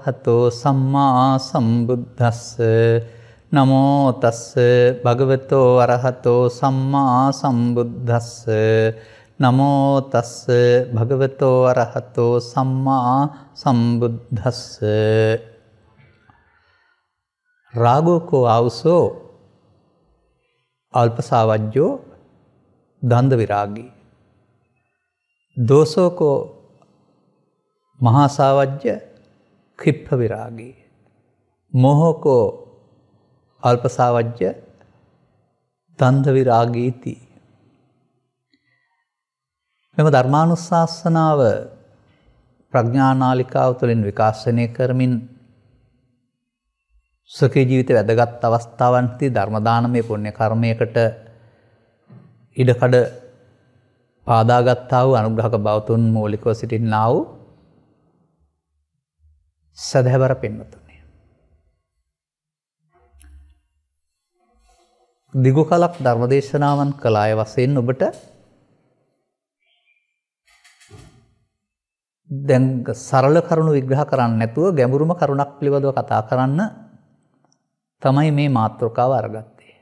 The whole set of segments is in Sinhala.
අරහතෝ සම්මා සම්බුද්ධස්ස නමෝතස්ස භගවතෝ අරහතෝ සම්මා සම්බුද්ධස්ස නමෝතස්ස භගවතෝ අරහතෝ සම්මා සම්බුද්ධස්ස රාගෝකෝ අවුසෝ අල්පසාවජ්‍යෝ දන්ද විරාගී. දෝසෝකෝ මහාසාවජ්‍ය කිප්පවිරාගී. මොහොකෝ අල්පසාවජ්‍ය දන්දවිරාගීති. මෙම ධර්මානුශාසනාව ප්‍රඥානාලිකාව තුළින් විකාශනය කරමින් සකේ ජීවිත වැදගත් අවස්ථාවන්ති ධර්මදානමය පුුණ්‍ය කර්මයකට ඉඩකඩ පාදාගත්තාව අනුග්‍රහක බෞතුන් මූලිකව සිටින්නාවූ සැදැහැවර පෙන්නතුන්නේ. දිගු කලක් ධර්මදේශනාවන් කලාය වසයෙන් ඔබට දැන් සරල කරුණු විග්‍රහ කරන්න නැතුව ගැඹුරුම කරුණක් පිළිබඳව කතා කරන්න තමයි මේ මාතෘකාව අරගත්තේ.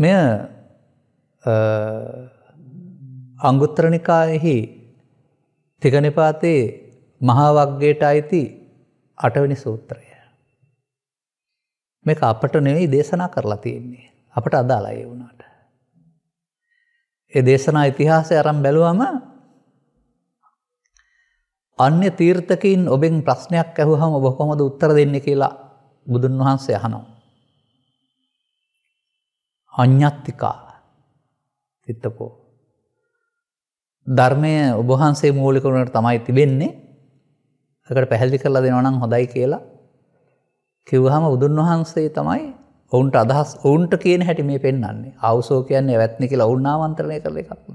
මෙය අංගුත්‍රණිකායෙහි තිගනිපාතයේ මහාවක්ගේට අයිති අටවැනි සූත්‍රය. මේක අපට නෙවෙයි දේශනා කරලා තියෙන්නේ අපට අදාලාය වුණාට. එ දේශනා ඉතිහාසය අරම් බැලුවම අන්‍ය තීර්ථකින් ඔබෙන් ප්‍රශ්නයක් ඇහුහම ඔබ කොමද උත්තර දෙන්න කියලා බුදුන් වහන්සේ අහනෝ. අඥ්ඥත්තිකා තිත්තකෝ. ධර්මය ඔබහන්සේ මූලිකරුණට තමයි තිබෙන්නේ එකට පැහැදිි කරලා දෙනවනම් හොඳයි කියලා කිව්හම බුදුන් වහන්සේ තමයි ඔවුන්ට අදහස් ඔවුන්ට කියන හැටි මේ පෙන්න්නේ අවසෝ කියන්නේ වැත්නි කියලා ඔවුන්නාවන්තරණය කරල එකක්ම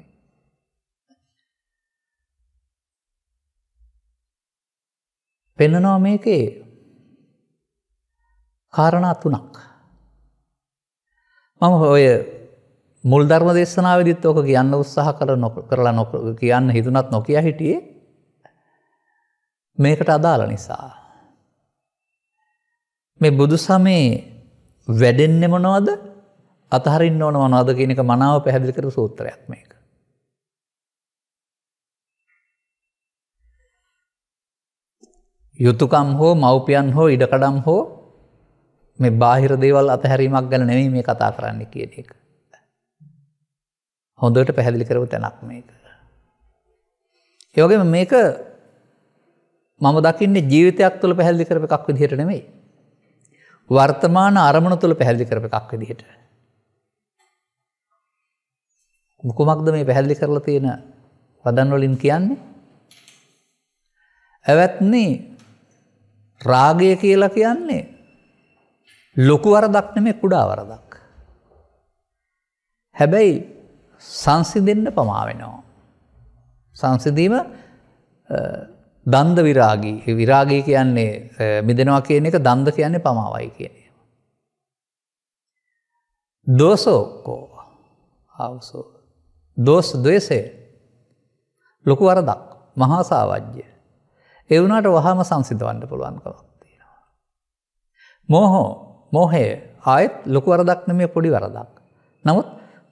පෙන්නනවා මේකේ කාරණා තුනක් මම ඔය මුල් ධර්ම දේශනාවදිත් ඕක කියන්න උත්සාහ කර නො කරලා නො කියන්න හිතුනත් නොකිය හිටියේ මේකට අදාළ නිසා. මේ බුදු සමේ වැඩෙන්න්නෙ මොනවද අතහරින්න ඕන වනවාද කියනක මනාව පැහැදිලි කර සූත්‍රයක් මේක. යුතුකම් හෝ මව්පියන් හෝ ඉඩකඩම් හෝ මේ බාහිර දේවල් අතහැරීමක් ගැන නෙවී මේ කතා කරන්න කියන එක. හොඳට පැහැදිලි කරව තැනක් මේක. යෝගම මේක මම දකින්නේ ජීවිතයක් තුළ පැහැල්ලි කරප එකක් විදිහට නෙමේ. වර්තමාන අරමුණ තුළ පැහැල්ලි කරප එකක් විදිහට. මුකුමක්ද මේ පැහැල්ලි කරලා තියෙන වදන්වලින් කියන්නේ. ඇවැත්න්නේ රාගය කියලා කියන්නේ ලොකු වරදක් නෙමේ කුඩා වරදක්. හැබැයි සංසිදෙන්න පමාවෙනවා. සංසිදීම දන්ද විරාගී විරාගී කියන්නේ මිදෙනවා කියන එක දන්ද කියන්නේ පමාවයි කියනය. දෝසෝකෝ හවසෝ දෝස් දවසේ ලොකු වරදක් මහාසාවජ්‍ය එවුණට වහම සංසිධවන්න පුළුවන්කවත්තිෙනවා. මෝහෝ මෝහේ ආයත් ලොකු වරදක් නමේ පොඩි වරදක් නමුත්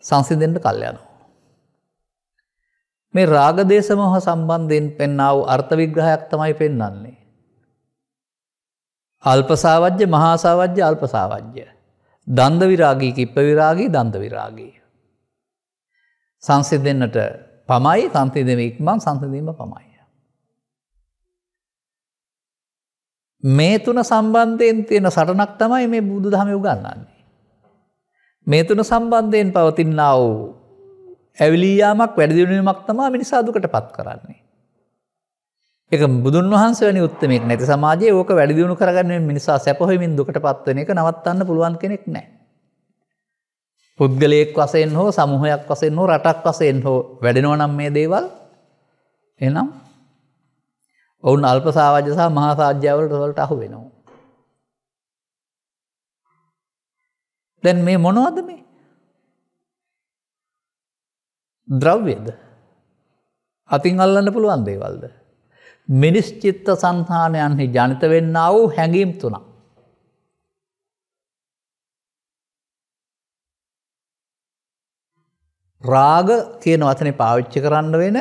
සංසිදෙන්ට කල්යනු. මේ රාගදේශමහ සම්බන්ධයෙන් පෙන්නාව අර්ථවිග්‍රහයක් තමයි පෙන්නන්නේ. අල්පසාවජ්‍ය මහාසාවජ්‍ය අල්පසාවජ්‍ය. දන්ද විරාගී කිප්ප විරාගී දන්ද විරාගී. සංසි දෙන්නට පමයි තන්තිදම ඉක්මන් සංසදීම පමයි. මේ තුන සම්බන්ධයෙන් තියෙන සටනක් තමයි මේ බුදු දහම උගන්නන්නේ. මේ තුන සම්බන්ධයෙන් පවතින්නා වූ ඇවිලීයාමක් වැඩදිවීමක් තමා මිනිසාදුකට පත් කරන්නේ. එක බුදුන් වහන්ස වනි උත්තමෙක් නැති සමාජයේ ඕක වැඩදිවුණු කරගන්න මිනිසා සැපහොමින් දුකට පත්වන එක නවත්තන්න පුළුවන් කෙනෙක් නෑ. පුද්ගලයෙක් වසයෙන් හෝ සමහයක් වසයෙන් හෝ රටක් වසයෙන් හෝ වැඩෙනෝනම් මේ දේවල් එනම් ඔවුන් අල්ප සාවාජසා මහාසාජ්‍යාවලට වලට අහු වෙනවා. දැන් මේ මොනවද මේ ද්‍රව්‍යද. අතින් අල්ලන්න පුළුවන් දේවල්ද. මිනිස් චිත්ත සංහානයන්හි ජනිත වෙන්න වූ හැඟීම් තුනා. රාග කියන වචනය පාවිච්චි කරන්න වෙන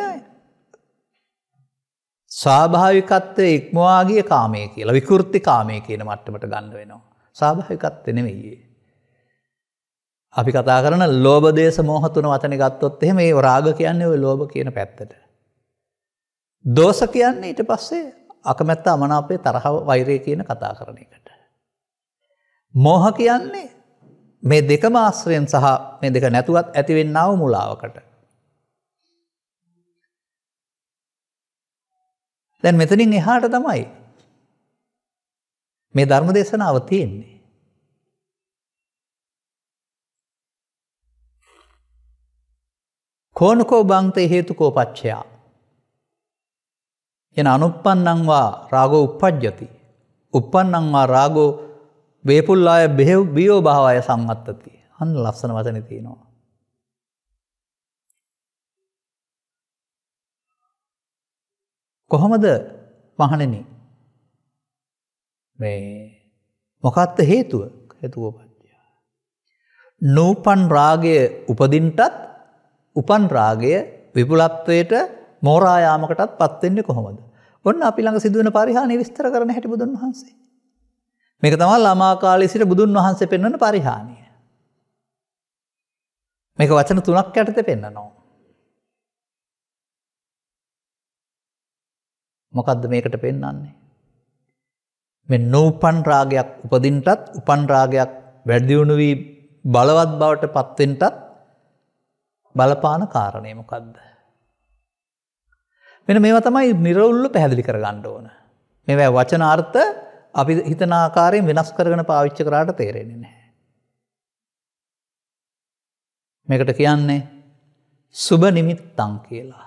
සාභාවිකත්වය ඉක්මවාගේ කාමය කියලා විකෘති කාමය කියන මට්ටමට ගන්න වෙනවා. සාභාවිකත්ව නෙමෙයේ. අපි කතා කරන ලෝබදේශ මෝහතුන වතන ගත්තොත් එහෙම ඒ රාග කියන්නේ ඔය ලෝබ කියන පැත්තට. දෝස කියන්නේ ඊට පස්සේ අකමැත්ත අමනාපේ තරහව වෛරය කියන කතා කරන එකට. මෝහ කියන්නේ මේ දෙකම ආශ්‍රයෙන් සහ මේ දෙක නැතුවත් ඇතිවෙන්නාව මුලාවකට. දැන් මෙතනින් එහාට තමයි. මේ ධර්ම දේශනාව තියෙන්නේ. කෝනකෝ බංතය හේතුකෝපච්චයා. එන අනුපන්නංවා රාගෝ උපද්ජති. උපන්නංවා රාගෝ වේපුල්ලාය බෙහෙව් බියෝ භාවය සංවත්තති. අන්න ලස්සන වචන තියෙනවා. කොහොමද මහණෙන මේ මොකත්ත හේතුව හේතුවපච්චා. නූපන් රාගය උපදින්ටත් උපන් රාගය විපුලත්වයට මෝරායාමකටත් පත්වෙන්නේ කොහොමද. ඔන්න අපිළඟ සිදුවන පරිහානි විස්තර කරන හැටි බුදුන් වහන්සේ. මේක තමල් ළමාකාලි සිට බුදුන් වහන්සේ පෙන්වන පරිහානිය. මේක වචන තුනක් යටත පෙන්න්න නවා. මොකක්ද මේකට පෙන්නන්නේ. මෙ නූපන් රාගයක් උපදින්ටත් උපන් රාගයක් වැඩදිවුණු වී බලවත් බවට පත්වෙන්ටත් බලපාන කාරණයමකක්ද. මෙන මේ තමයි නිරවුල්ල පැහැදිලි කර ගණ්ඩ ඕන. මෙවැ වචනාර්ථ අපි හිතනාකාරයෙන් වෙනස් කරගෙන පාවිච්ච කරාට තේරෙන්නේ නෑ. මේකට කියන්නේ සුබ නිමිත්තං කියලා.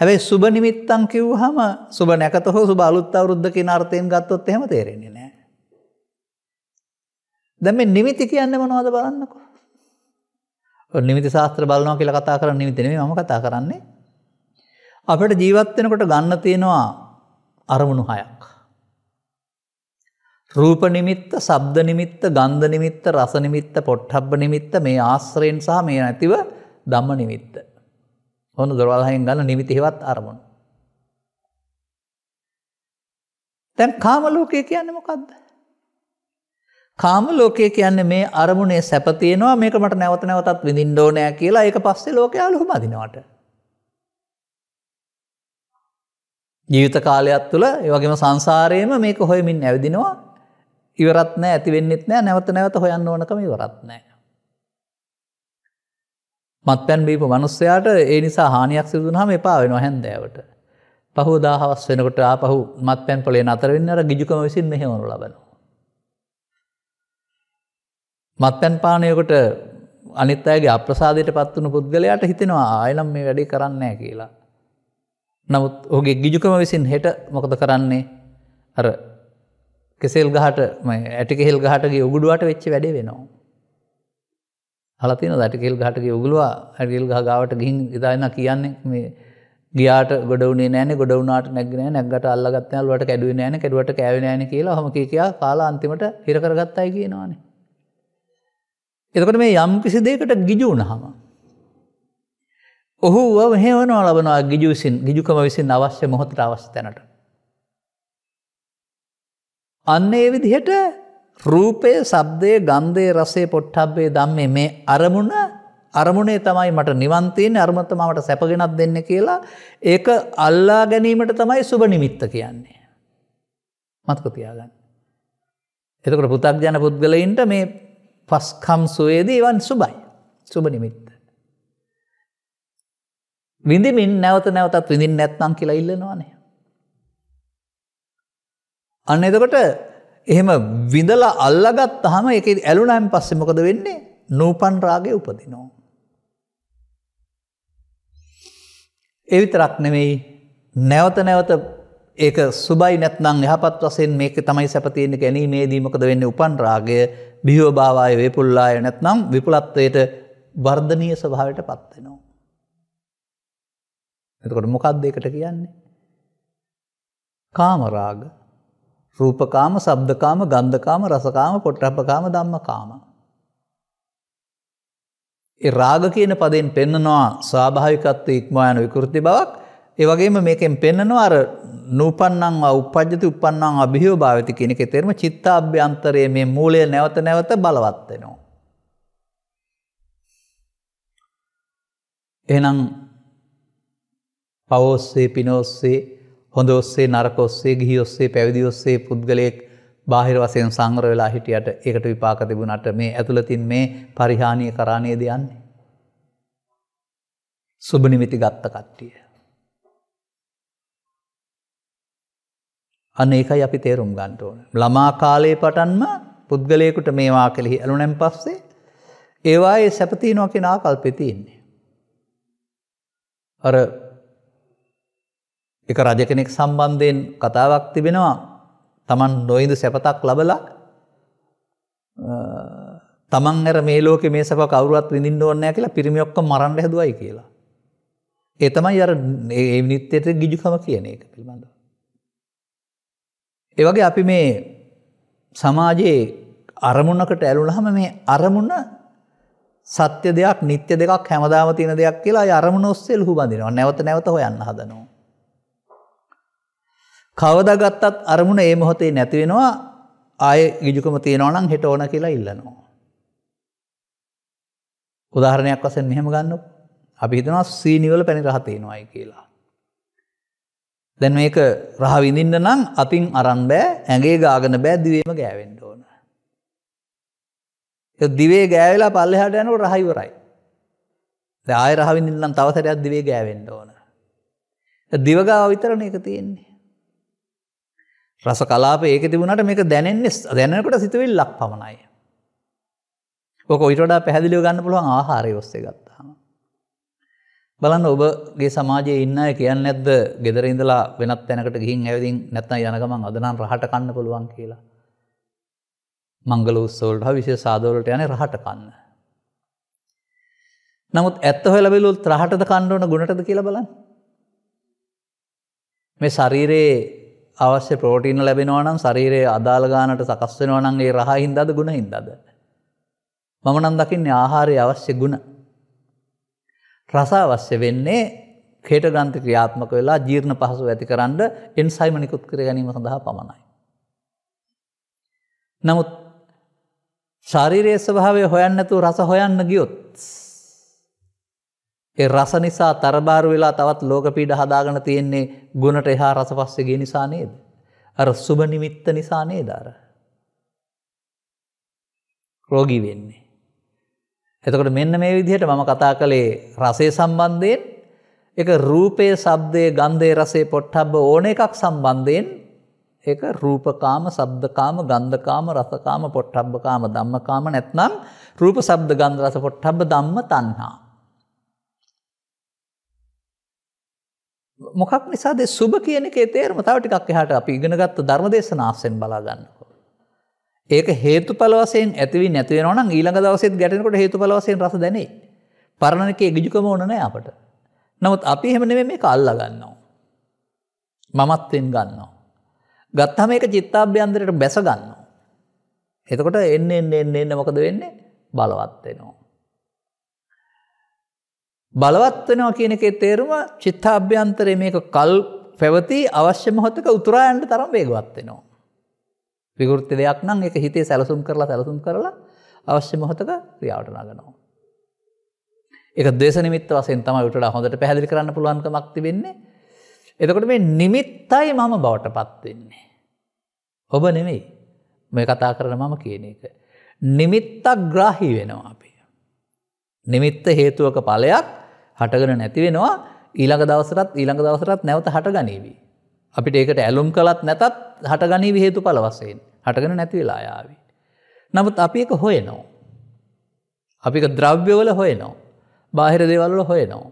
හැබැයි සුබ නිමිත්තං කිව් හම සුබ නැකත හෝ සුබ අලුත් අවරුද්ධ කිය නාර්ථයෙන් ගත්තොත් එහෙම තේරෙන්නේ නෑ. දැම නිමිති කියන්න මනවාද බලන්නකෝ. නිමිති ශාස්ත්‍ර බලනවා කියල කතා කර නිවිතිනේ ම කතා කරන්නේ. අපට ජීවත්වෙනකොට ගන්න තියෙනවා අරමුණු හයක්. රූප නිමිත්ත සබ්ද නිමිත්ත ගන්ධ නිමිත්ත රස නිමිත්ත පොට්හබ්බ නිමිත්ත මේ ආශ්‍රයෙන් සහ මේ නැතිව දම්ම නිමිත්ත. හොන දොරවල්හයෙන් ගන්න නිමිතිහෙවත් අරමුණ. තැන් කාමලෝකය කියන්න මොකක්ද. කාම ලෝකය කියන්නේ මේ අරමුණේ සැපතියනවා මේක මට නැවත නැවතත් විඳින් ඩෝනෑ කියලා ඒක පස්සේ ලෝකයාලු මදිනවට. ජීවිත කාලයක් තුළ ඒවගේම සංසාරයම මේක හොයමින් ඇවිදිනවා ඉවරත්නෑ ඇතිවෙන්නෙත් නෑ නැවත නැවත හොයන්න ඕනකම ඉවරත්නෑ. මත් පැන් බීපු මනුස්සයාට ඒ නිසා හානියක් සිදුනහම එපා වෙන හැන්දෑවට. පහු දාහවස් වෙනකොට පහු මත් පැන් පොලේ අතරවෙන්නට ගිජුකම විසින් මෙහෙවනු ලබනවා. මත්පැන් පානයකොට අනිත් අයගේ අප්‍රසාධයට පත්වන පුද්ගලයාට හිතෙනවා ආයනම් මේ වැඩි කරන්නේ කියලා. නමුත් ඔහුගේ ගිජුකම විසින් හෙට මොකද කරන්නේ අර කෙසෙල් ගහට ඇටිකෙල් ගහටගේ උගුඩුවට වෙච්චි වැඩි වෙනවා. හලතින දටිකෙල් ගහටගේ උගුලවා ඇඩිල් ගාවට ගිහින් ඉදාන්න කියන්නේ මේ ගියාට ගොඩවනේ නෑන ගොඩවනාට නැගෙන නැගට අල්ලගත්නල්ලට කැඩුව නෑන කෙඩුවට කැව නෑන කියලා හම කියයා කාලා අන්තිමට හිරකරගත් අයි කියනවානේ එතකට මේ යම් කිසි දෙකට ගිජු වුණහම. ඔහු හේවනවා ලබනවා ගිජුසින් ගිජුකම විසින් අවශ්‍ය මොහොතට අවස්ථැනට. අන්න ඒ විදිහට රූපය සබ්දය ගන්ධය රසේ පොට්ටබ්බේ දම්මේ මේ අරමුණ අරමුණේ තමයි මට නිවන්තයෙන් අරමත්තමාවට සැපගෙනත් දෙන්න කියලා ඒක අල්ලා ගැනීමට තමයි සුබ නිමිත්ත කියන්නේ. මත්ක තියාගන්න. එතකට පුතක් ජන පුද්ගලයින්ට මේ පස්කම් සුවේදී එවන් සුබයි සුබ නිමිත්ත. විඳමින් නැවත නැවතත් විඳින් නැත්නම් කියලා ඉල්ලනවානේ. අන්න එතකොට එහෙම විඳලා අල්ලගත් හම එක ඇලුනෑම් පස්සෙ මොකද වෙන්නේ නූපන් රාගය උපදිනෝ. එවිතරක් නෙමෙයි නැවත නැවත ඒක සුබයි නැත්නම් යහපත් වසයෙන් මේක තමයි සැපතියෙන ගැනීමේදී මොකද වෙන්න උපන් රාගය බියෝභාවාය වේපුල්ලාය නැත්නම් විපුලත්වයට වර්ධනීය ස්වභාවට පත්වෙනවා. එතකොට මොකක්ද එකට කියන්නේ. කාමරාග රූපකාම සබ්දකාම ගන්ධකාම රසකාම පොට්ටපකාම දම්මකාම. රාග කියන පදෙන් පෙන්නනවා ස්වාභාවිකත්ව ඉක්මයන විකෘති බවක් ඒවගේම මේකෙන් පෙන්නනවා අර නූපන්නං උපද්ජති උපන්නං අභියෝ භාවිත කියන එක තේරම චිත්තාභ්‍යන්තරයේ මේ මූලය නැවත නැවත බලවත් වෙනවා. එහෙනම් පවෝස්සේ පිනෝස්සේ හොඳ ඔස්සේ නරක ඔස්සේ ගිහි ඔස්සේ පැවිදි ඔස්සේ පුද්ගලයෙක් බාහිර වසයෙන් සංග්‍ර වෙලා හිටියට ඒකට විපාක තිබුණට මේ ඇතුළතින් මේ පරිහානිය කරාණය දෙයන්නේ. සුභනිමිති ගත්ත කට්ටිය. අන්න ඒකයි අපි තේරුම් ගන්ට ඕන. ළමා කාලයේ පටන්ම පුද්ගලයකුට මේවා කෙළෙහි ඇලුනැම් පස්සේ ඒවා ඒ සැපතිනෝ කෙනා කල්පෙතියන්නේ. අර එක රජ කෙනෙක් සම්බන්ධයෙන් කතාවක් තිබෙනවා තමන් නොයිද සැපතක් ලබල තමන් ඇර මේ ලෝක මේ සැප කවරුවත් විඳින් ඕන්නෑ කියලා පිරිමියොක්ක මරන්න හැදවයි කියලා. එතමයි අර ඒ නිත්‍යයට ගිජුකම කියන එක පිළිබඳව. ඒවගේ අපි මේ සමාජයේ අරමුණකට ඇලුලහම මේ අරමුණ සත්‍ය දෙයක් නිත්‍ය දෙකක් හැමදාම තියෙන දෙයක් කියලා අරමුණ ඔස්සේ ලුහු බඳිනවා නැවත නැවත හොයන්න හදනවා. කවදගත්තත් අරමුණ ඒ මොහොතේ නැතිවෙනවා ආය ගිජුකම තියෙනවා නම් හෙට ඕන කියලා ඉල්ලනවා. උදාහරණයක් වසෙන් මෙහෙම ගන්න අපි හිතනවා සීනිවල පැණි රහතේනවායි කියලා. දැන් මේක රහ විඳින්න නම් අතින් අරන් බෑ ඇගේ ගාගන බෑ දිවේම ගෑවෙන්ඩ ඕන. දිවේ ගෑවෙලා පල්ලෙහට යනු රහයිවරයි. ආය රහවිඳින්නම් තවසරයක් දිවේ ගෑවෙන්ඩ ඕන. දිවගාව විතරන එක තියෙන්නේ. රස කලාප ඒක තිබුණට මේක දැනෙන්ෙස් දැනකට සිතුවිල් ලක් පමණයි. ඔක ඉටඩා පැදිලිව ගන්න පුළුවන් ආහාරය ඔස්සේ ගත්. බලන්න ඔබගේ සමාජයේ ඉන්න කියන්න ඇද ගෙදර ඉඳලා වෙනත් තැනකට ගිහින් ඇවිදින් නැත්න යනගමන් අදනම් රහට කන්න පුළුවන් කියලා. මංගල උත්සෝල්ට හා විශෂ සාදෝලට යන රහට කන්න. නමුත් ඇත්ත හොලබෙලුත් ත්‍රහටද කණ්ඩුවන ගුණටද කියල බලන්න. මේ ශරීරයේ අවශ්‍ය ප්‍රෝටීන ලැබෙනවනම් ශරීරයේ අදාළගානට සකස්වෙනවනන්ගේ රහහින්දද ගුණ හින්දද. මම නම් දකින්නේ ආහාරය අවශ්‍ය ගුණ. රසාවශ්‍ය වෙන්නේ කේට ග්‍රන්ථ ක්‍රියාත්මක වෙලා ජීර්ණ පහසු ඇති කරන්න එන් සයිමනිකුත් කර ගැනීම සඳහා පමණයි. නමුත් ශාරීරයේ ස්වභාවය හොයන්න ඇතු රස හොයන්න ගියොත්. ඒ රස නිසා තරබාරු වෙලා තවත් ලෝකපීඩ හදාගන තියෙන්නේ ගුණට එහා රස පස්සගේ නිසා නේද. අර සුභ නිමිත්ත නිසා නේදාර. රෝගී වෙන්නේ. එතකොට මෙන්න මේ විදිහට මම කතා කළේ රසේ සම්බන්ධයෙන් එක රූපය සබ්දය ගන්ධය රසේ පොට්ටබ්බ ඕන එකක් සම්බන්ධයෙන් එක රූපකාම සබ්දකාම ගන්ධකාම රසකාම පොට්ටබ්බකාම ධම්මකාම නැත්නම් රූප සබ්ද ගන්ධ රස පොට්ටබ්බ ධම්ම තන්හා. මොකක් නිසාද සුභ කියන එකේ තේරම තව ටිකක් එහාට අපි ඉගෙනගත්ත ධර්ම දේශනාස්සෙන් බලාගන්න. ඒක හේතු පලවසෙන් ඇතිවි නැතිවෙන ඊළඟ දවසෙත් ගැටනකොට හේතු පලවසයෙන් රස දැනේ පරණකේ ගිජුකම ඕනනෑ අපට. නමුත් අපි හෙමන මේ කල්ල ගන්නවා. මමත්වෙන් ගන්නවා. ගත්තම එක චිත්තාභ්‍යන්දරයට බැස ගන්නවා. එතකොට එන්න එන්න එන්න එන්න මොකද වෙන්නේ බලවත්වෙනවා. බලවත්වෙනවා කියන එකේ තේරුම චිත්තාභ්‍යන්තරය මේක කල් පැවති අවශ්‍ය මොහොතක උතුරායන්ට තරම් වේගවත්වෙනවා. විකෘති දෙයක් නම් එක හිතේ සැලසුම් කරලා සැලසුම් කරලා අවශ්‍ය මොහොතක ක්‍රියාවට නගනවා. එක දේශ නිමිත් වසෙන් තම විට හොඳට පැහදිි කරන්න පුළුවන්ක මක්ති වෙන්නේ. එතකොට මේ නිමිත්තයි මම බවට පත්වෙන්නේ. ඔබ නෙමෙයි මේ කතා කරන මම කියන එක. නිමිත්තක් ග්‍රාහි වෙනවා අපි. නිමිත්ත හේතුවක පලයක් හටගෙන නැති වෙනවා ඊළඟ දවසරත් ඊළඟ දවසරත් නැවත හට ගනීවී. අපිට ඒකට ඇලුම් කළත් නැතත් හටගනී හේතු පල වසයෙන් හටගෙන නැති වෙලායාවී. නමුත් අපි එක හොය නෝ. අපික ද්‍රව්‍යවල හොය නෝ. බාහිර දේවල්ල හොය නෝ.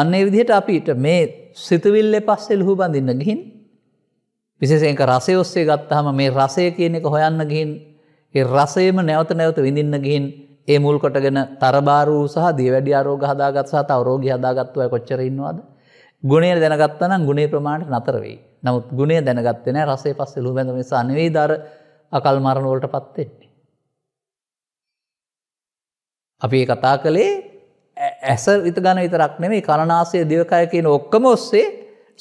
අන්නේ විදිහට අපිට මේ සිතුවිල්ල පස්සේ ලහු බඳන්න ගිහින් විසේක රසය ඔස්සේ ගත්තහම මේ රසය කියන එක හොයන්න ගිහින් ඒ රසයම නැවත නැවත විඳින්න ගිහින් ඒ මුල් කොටගෙන තරබාරූ සහ දිවැඩි අරෝග හදාගත් සහ අවරෝග හදාගත්වය කොච්චරන්නවාද ගුණේ දැනගත්තනම් ගුණේ ප්‍රමාණට නතරවෙයි. නමුත් ගුණේ දැනගත්තන රසේ පස්ස ලු බැඳ නිසා අනවෙයි දර අකල් මරණවලට පත්තෙන්නේ. අපි කතා කළේ ඇස විත ගන විතරක් නෙමේ කරණාසය දිවකය කියන ඔක්කම ඔස්සේ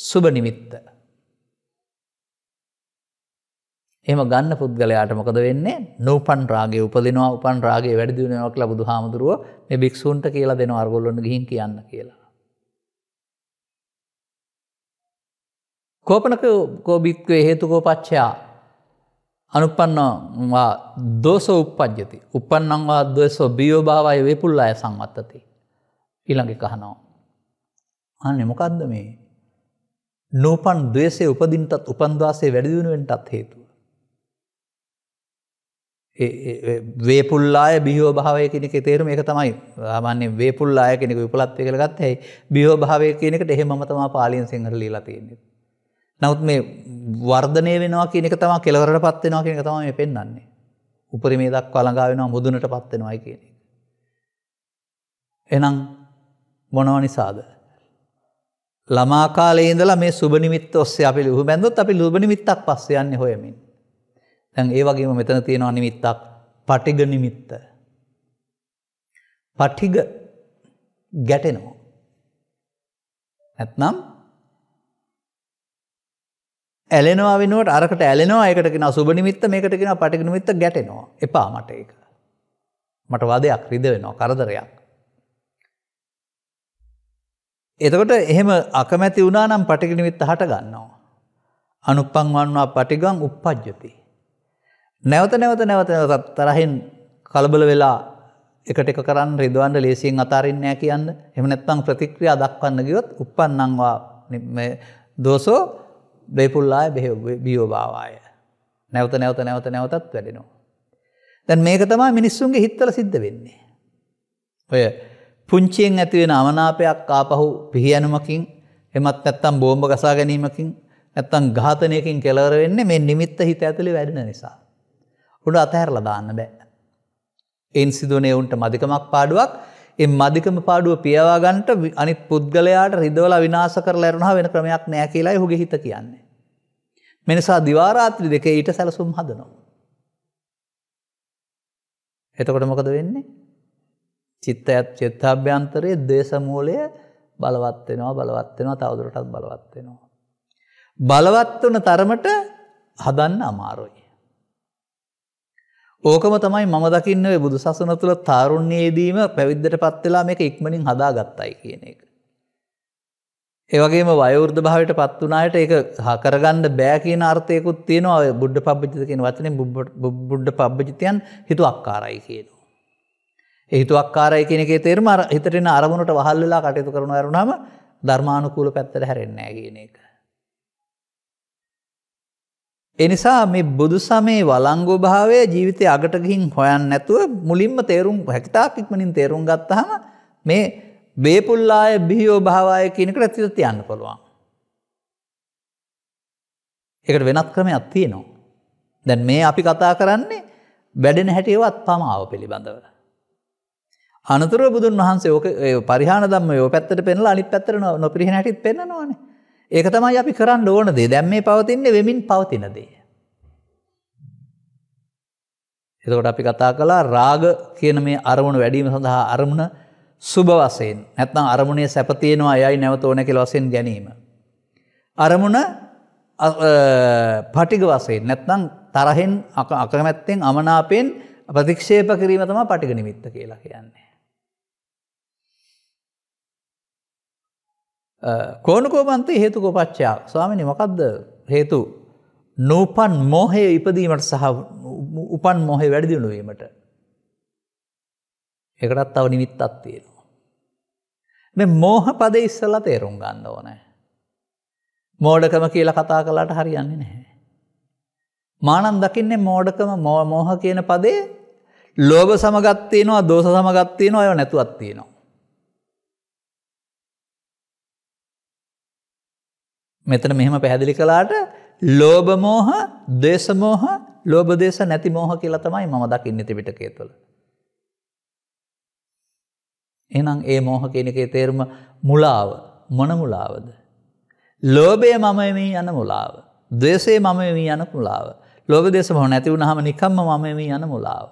සුබ නිමිත්ත. එම ගන්න පුද්ගලයාට මොකද වෙන්නේ නූපන් රාගේ උපදිනවා උපන් රාගේ වැඩදිවෙනවක් ලබුදු හාමුදුරුව මේ භික්ෂූන්ට කියලා දෙනවා අර්ගොල්ලොන්න ගිහින් කියන්න කියලා. කෝපනක කෝභිත්වේ හේතුකෝ පච්චයා අනුපන්නවා දෝස උපද්ජති උපන්නංවා දෝසෝ බියෝභාවය වෙපුල්ලාය සංවත්තති. ඊළඟි කහනවා. අන්න මොකක්ද මේ නූපන් දවේසේ උපදින්ටත් උපන්දවාසේ වැඩදිවෙනුවෙන්ටත් හේතුව. වේපුල්ලාය බිහෝ භාවය කෙනෙක තේරුම එක තමයි ආමාන්‍ය වේපුල්ලාය කෙනෙක විපලත්ය කළගත් හැයි බිහෝ භාවය කෙනෙකට එහෙමතමා පාලියෙන් සිංහල ලීලා තියෙන්නේ. නවත් මේ වර්ධනය වෙනවා කියනක තම කෙලවරට පත්වෙනවා කියනක තම මේ පෙන්න්නේ. උපරි මේ දක් අලඟාවෙනවා මුදුනට පත්වෙනවායි කියන එක. එනම් මොනව නිසාද. ළමාකාලේ ඉඳලා මේ සුබනිමිත් ඔස්සේ අපි ලුහ බැඳොත් අපි ලුබනිමිත්තක් පස්සයන්න හොයමින්. තැන් ඒ වගේම මෙතන තියෙනවා නිමිත්තක් පටිග නිමිත්ත. පටිග ගැටෙනවා. ඇත්නම් ඇලෙනවා වෙනුවට අරකට ඇලෙනවා එකටකෙන සුබනිමිත්ත මේකටකෙන පටිකනිමිත්ත ගැටෙනවා එපා මට එක. මට වදයක් රිද වෙනවා කරදරයක්. එතකොට එහෙම අකමැති වුණා නම් පටිකනිමිත්ත හට ගන්නවා. අනුපංවන්වා පටිගං උපද්ජති. නැවත නැවත නැවත නැවතත් තරහින් කලබල වෙලා එකට එක කරන්න රිදවන්ට ලේසියෙන් අතාරන්නෑ කියන්න එම නැත්තං ප්‍රතික්‍රියා දක්වන්න ගියොත් උපන්නංවා දෝසෝ බේපුල්ලාය බියෝභාවාය. නැවත නැවත නැවත නැවතත් වැඩෙනවා. දැන් මේක තමා මිනිස්සුන්ගේ හිත්තල සිද්ධ වෙන්නේ. ඔය පුංචියෙන් ඇතිවෙන අමනාපයක් ආපහු පිහියනුමකින් එමත් නැත්තම් බෝම්භ ගසා ගැනීමකින් ඇත්තම් ඝාතනයකින් කෙලවර වෙන්න මේ නිමිත්ත හිත ඇතුළි වැඩෙන නිසා. උඩ අතහැරල දාන්න බෑ. එන් සිදුවනේ උන්ට මධිකමක් පාඩුවක් එ මධිකම පාඩුව පියවාගන්ට අනිත් පුද්ගලයාට රිදවල විනාස කර ලැරුණා වෙන ක්‍රමයක් නෑ කියලා හුගේ හිත කියන්නේ. මෙනිසා දිවාරාත්‍රි දෙක ඊට සැලසුම් හදනවා. එතකොට මොකද වෙන්නේ. චිත්ත ඇත් චිත්තාභ්‍යන්තරයේ දේශමූලය බලවත්වෙනවා බලවත්වෙනවා තවදුරටත් බලවත්වෙනවා. බලවත් වන තරමට හදන්න අමාරුයි. ඕකම තමයි මම දකින්න බුදු සසන තුළ තාරුණ්‍යයේදීම පැවිද්දට පත්වෙලා මේක ඉක්මනින් හදා ගත්තයි කියන එක. ඒවගේම වයවෘර්ධ භාවට පත් වනායට ඒ හකරගන්න බෑ කියන අර්ථයකුත් තියෙනවා බුද්ධ පබ්ජිතකෙන වචන බුද්ධ පබ්ජිතයන් හිතු අක්කාරයි කියනවා. එහිතු අක්කාරය කෙනෙක තේරම හිතටෙන අරමුණට වහල්ලලා කටයුතු කරනු ඇරුණාම ධර්මානුකූල පැත්තට හැරෙන්නෑ කියන එක. එනිසා මේ බුදු සමේ වලංගෝභාවය ජීවිතය අගටගින් හොයන් නැතුව මුලින්ම තේරුම් හැකිතාක් ඉක්මනින් තේරුම් ගත්තහම මේ බේපුල්ලාය බිහිෝ භාවාය කියනකට ඇතිත තියන්න පුළුවන්. එකට වෙනත් ක්‍රමයක් තියනවා. දැන් මේ අපි කතා කරන්නේ වැඩෙන හැටියවත් පමාව පිළිබඳව. අනතුර බුදුන් වහන්සේ ඕක පරිහාන දම්ම යෝ පැත්තට පෙන්ල අනි පැත්තර නොපිරි හැටිත් පෙන්න්නවානේ ඒක තමයි අපි කරන්න ඕන දේ දැම් මේ පවතින්නේ වෙමින් පවතිනදේ. එතකොට අපි කතා කලා රාග කියන මේ අරමුණ වැඩීම සඳහා අරමුණ සුභ වසයෙන් නැත්නම් අරමුණේ සැපතියෙනවා යයි නැවත ඕන කෙල වසයෙන් ගැනීම. අරමුණ පටිග වසයෙන් නැත්නම් තරහෙන් අකමැත්තෙන් අමනාපයෙන් ප්‍රතික්ෂේප කිරීම තම පටිග නිමිත්ත කියලා කියන්නේ. කෝනකෝපන්ත හේතුකෝපච්චා ස්වාමිනි මොකක්ද හේතු නූපන් මොහය ඉපදීමට සහ උපන් මොහේ වැඩදිුණුවීමට එකටත් තව නිමිත්තත් තියෙනවා. මෙ මෝහ පද ඉස්සල තේරුම් ගන්න ඕනෑ. මෝඩකම කියලා කතා කලාට හරියන්නේ නැහැ. මානන් දකින්නේ මෝඩකම මෝමෝහ කියන පදේ ලෝබ සමගත්තියනවා දෝස සමගත්තියනවා ඔය නැතුවත්තියනවා. මෙතන මෙහෙම පැහැදිලි කලාට ලෝබමෝහ දේශමෝහ ලෝබදේශ නැති මෝහ කියලා තමයි මම දකින්න තිබිටකේ තුළ. එනම් ඒ මෝහ කෙනකේ තේරුම මුලාව මොන මුලාවද. ලෝබය මමමී යන මුලාව. දේශේ මමමී යන මුලාව. ලෝබ දේශ මොහ නැතිව හම නිකම්ම මමමී යන මුලාව.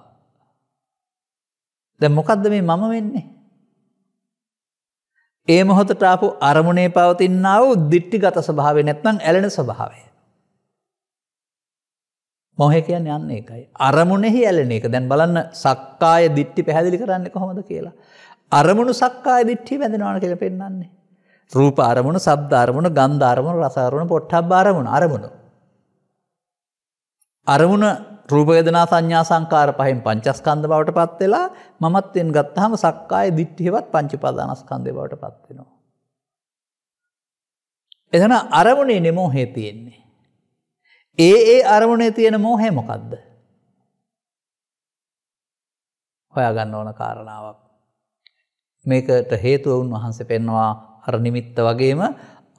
දැ මොකක්ද මේ මම වෙන්නේ. ඒ මොහොතටාපු අරමුණේ පවතින්නාව දිට්ටි ගත ස්භාවය නැත්නම් ඇලෙන ස්භාවය. මොහැ කියන්න යන්න එකයි. අරමුණෙහි ඇලන එක දැන් බලන්න සක්කාය දිට්ටි පැහැදිලි කරන්න කොහොමද කියලා. අරමුණු සක්කාය දිට්ටි වැඳෙනවාන කියල පෙන්න්නන්නේ. රූප අරමුණු සබ් අරමුණ ගන්ධ අරමුණු රසාරුණ පොට්ටබ් අරමුණ අරමුණු. අරමුණ රූපයදනා සංඥා සංකාර පහෙන් පංචස්කන්ධ බවට පත් වෙලා මමත්යෙන් ගත්තහම සක්කාය දිට්ටිහෙවත් පංචිපදානස්කන්දය බවට පත්වෙනවා. එතන අරමුණේ නෙමෝහේ තියෙන්නේ. ඒ ඒ අරමුණේ තියෙන මෝහේ මොකක්ද. හොයාගන්න ඕන කාරණාවක්. මේකට හේතුවවුන් වහන්සේ පෙන්වා අර නිමිත්ත වගේම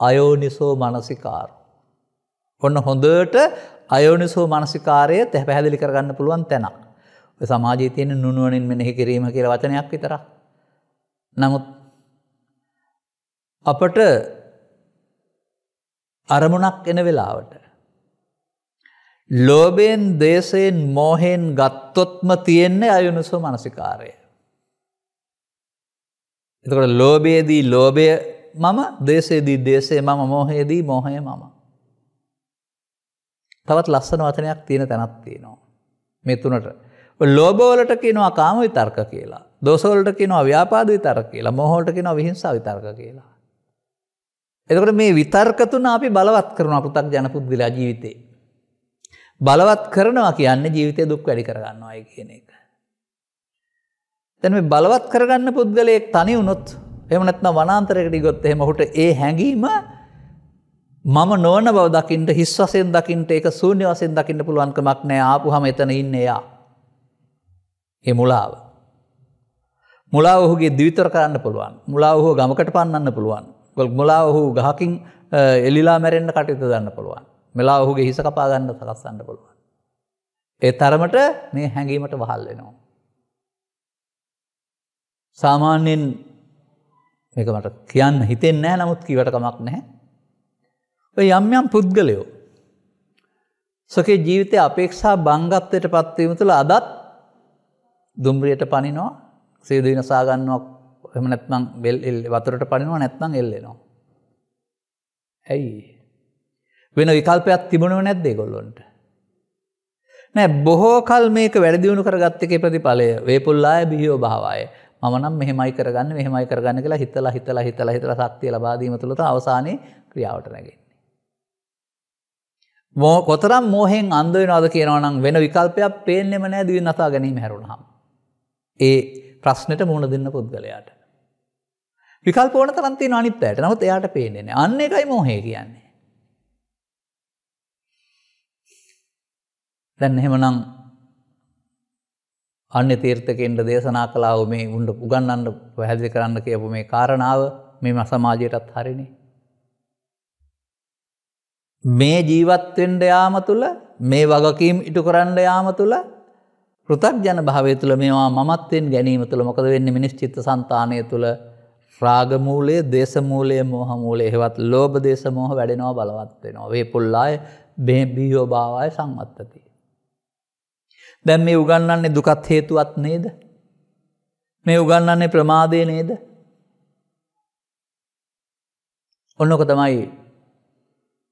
අයෝනිසෝ මනසිකාරු. ඔන්න හොඳට අයෝනිසෝ මනසිකාරය තැ පැහැදිලි කරගන්න පුළුවන් තැන. සමාජී තියෙන නුනුවනින් මෙනෙහි කිරීම කියල වචනයක් විතර. නමුත් අපට අරමුණක් එන වෙලාවට. ලෝබයෙන් දේශයෙන් මෝහෙන් ගත්තොත්ම තියෙන්නේ අයුනුසෝ මනසිකාරය. එතකට ලෝබයේදී ලෝබය මම දේශේදී දේශේ මම මෝහයේදී මෝහය මම. තවත් ලස්සන වචනයක් තියෙන තැනත් තියෙනවා. මෙතුනට. ලෝබෝලට කියනවා කාම විතර්ක කියලා. දොසෝලට කියනවා ව්‍යාපාද විතර්ක කියලා මොහෝට කියනවා විහිංසා විතර්ක කියලා. එතකට මේ විතර්කතුන අපි බලවත් කරන පෘතක් ජනපුද්ගලා ජීවිතේ. බලවත් කරනවා කියන්නේ ජීවිතය දුක් වැඩි කරගන්නවා අය කියන එක. තැන මේ බලවත් කරගන්න පුද්ගලයෙක් තනි වුණොත් එමනත්න වනාන්තරකට ගොත් එහෙමහුට ඒ හැඟීම මම නෝන බව දකිින්ට හිස් වසයෙන් දකිින්ට එක සූන්‍ය වසයෙන් දකින්න පුළුවන්කමක් නෑ ආපු හම එතන ඉන්න එයා. එ මුලාව. මුලා ඔහුගේ දවිතර කරන්න පුළුවන් මුලා ඔහෝ ගමකට පන්නන්න පුළුවන් ගොල් මුලා ඔහු ගහකින් එලිලා මැරෙන්න්න කටයුතු දන්න පුළුවන් මෙලා ඔහුගේ හිස කපාගන්න සකස්සන්න පුළුවන්. ඒ තරමට මේ හැඟීමට වහල් වෙනවා. සාමාන්‍යෙන් මේක මට කියන්න හිතෙන් නෑ නමුත් කීවටකමක් නැහැ යම් යම් පුද්ගලයෝ. සොකේ ජීවිතය අපේක්ෂා බංගත්වයට පත්වීම තුළ අදත් දුම්රියට පනිනෝ සේදී නසාගන්නවා එම නැත්නම් බෙල් එල් වතුරට පනිනවා නැත්නම් එල්ලෙනවා. ඇයි. වෙන විකල්පයක් තිබුණව නැද්දේ ගොල්ලොන්ට. නෑ බොහෝකල් මේක වැඩදිියුණු කරගත්ත එක ප්‍රතිඵලය වේපුල්ලාය බිහිෝ භාවය මනම් මෙහෙමයි කරගන්න මෙහෙමයි කරගන්න කියලා හිතලා හිතලා හිතලා හිතල සක්තිය ලබාදීම තුළට අවසානය ක්‍රියාවට නැගේ. මෝ කොතරම් මෝහෙන් අන්දවෙනවාද කියනවනම් වෙන විකල්පයක් පේන්නෙම නෑ දී නතා ගැනීම හැරුණහම්. ඒ ප්‍රශ්නට මුණ දෙන්න පුද්ගලයාට. විකල්පෝන තරන්ති අනිත් ඇයට නවත් එයාට පේනෙන අන්න එකයි මෝහය කියන්නේ. දැන් එහෙමනම් අන්‍ය තීර්ථකෙන්ට දේශනා කලාව මේ උන්ට පුගන්නන්න පැහැදිලි කරන්න කියපු මේ කාරණාව මෙම සමාජයටත් හරිනේ. මේ ජීවත්වෙන්ඩ යාම තුළ මේ වගකීම් ඉටු කරන්න යාම තුළ පෘතක් ජන භාවය තුළ මේවා මත්වෙන් ගැනීම තුළ මොකද වෙන්න මිනිස් චිත්ත සන්තානය තුළ රාගමූලයේ දේශමූලය මෝහමූලේ හෙවත් ලෝබ දේශමෝහ වැඩෙනවා බලවත්වෙනවා වේ පුල්ලාය බේ බියෝභාවය සංවත්තති. දැම් මේ උගන්නන්නේ දුකත් හේතුවත් නේද. මේ උගන්නන්නේ ප්‍රමාදය නේද. ඔන්නක තමයි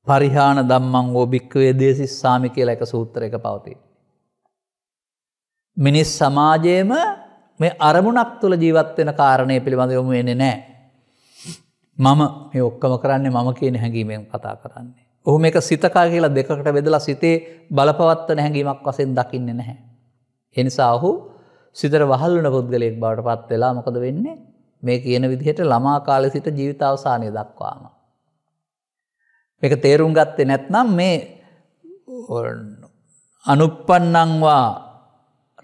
පරිහාන දම්මං වෝ භික්කවේ දේශිස්සාමි කියලා එක සූත්‍රයක පවති. මිනිස් සමාජයම මේ අරමුණක් තුළ ජීවත්වෙන කාරණය පිළිබඳ යොමු එන නෑ. මම මේ ඔක්කම කරන්නේ මම කියන හැඟීමෙන් කතා කරන්නේ. ඔහු මේක සිතකා කියලා දෙකට බෙදලා සිතේ බලපවත්වන හැඟීමක් වසෙන් දකින්න නැහැ. එනිසා ඔහු සිතර වහල්ලන පුද්ගලයෙක් බවට පත් වෙලා මොකද වෙන්නේ මේ කියන විදිහට ළමාකාල සිට ජීවිතාවසානය දක්වාම. එක තේරුම් ගත්තේ නැත්නම් මේ අනුපපන්නංවා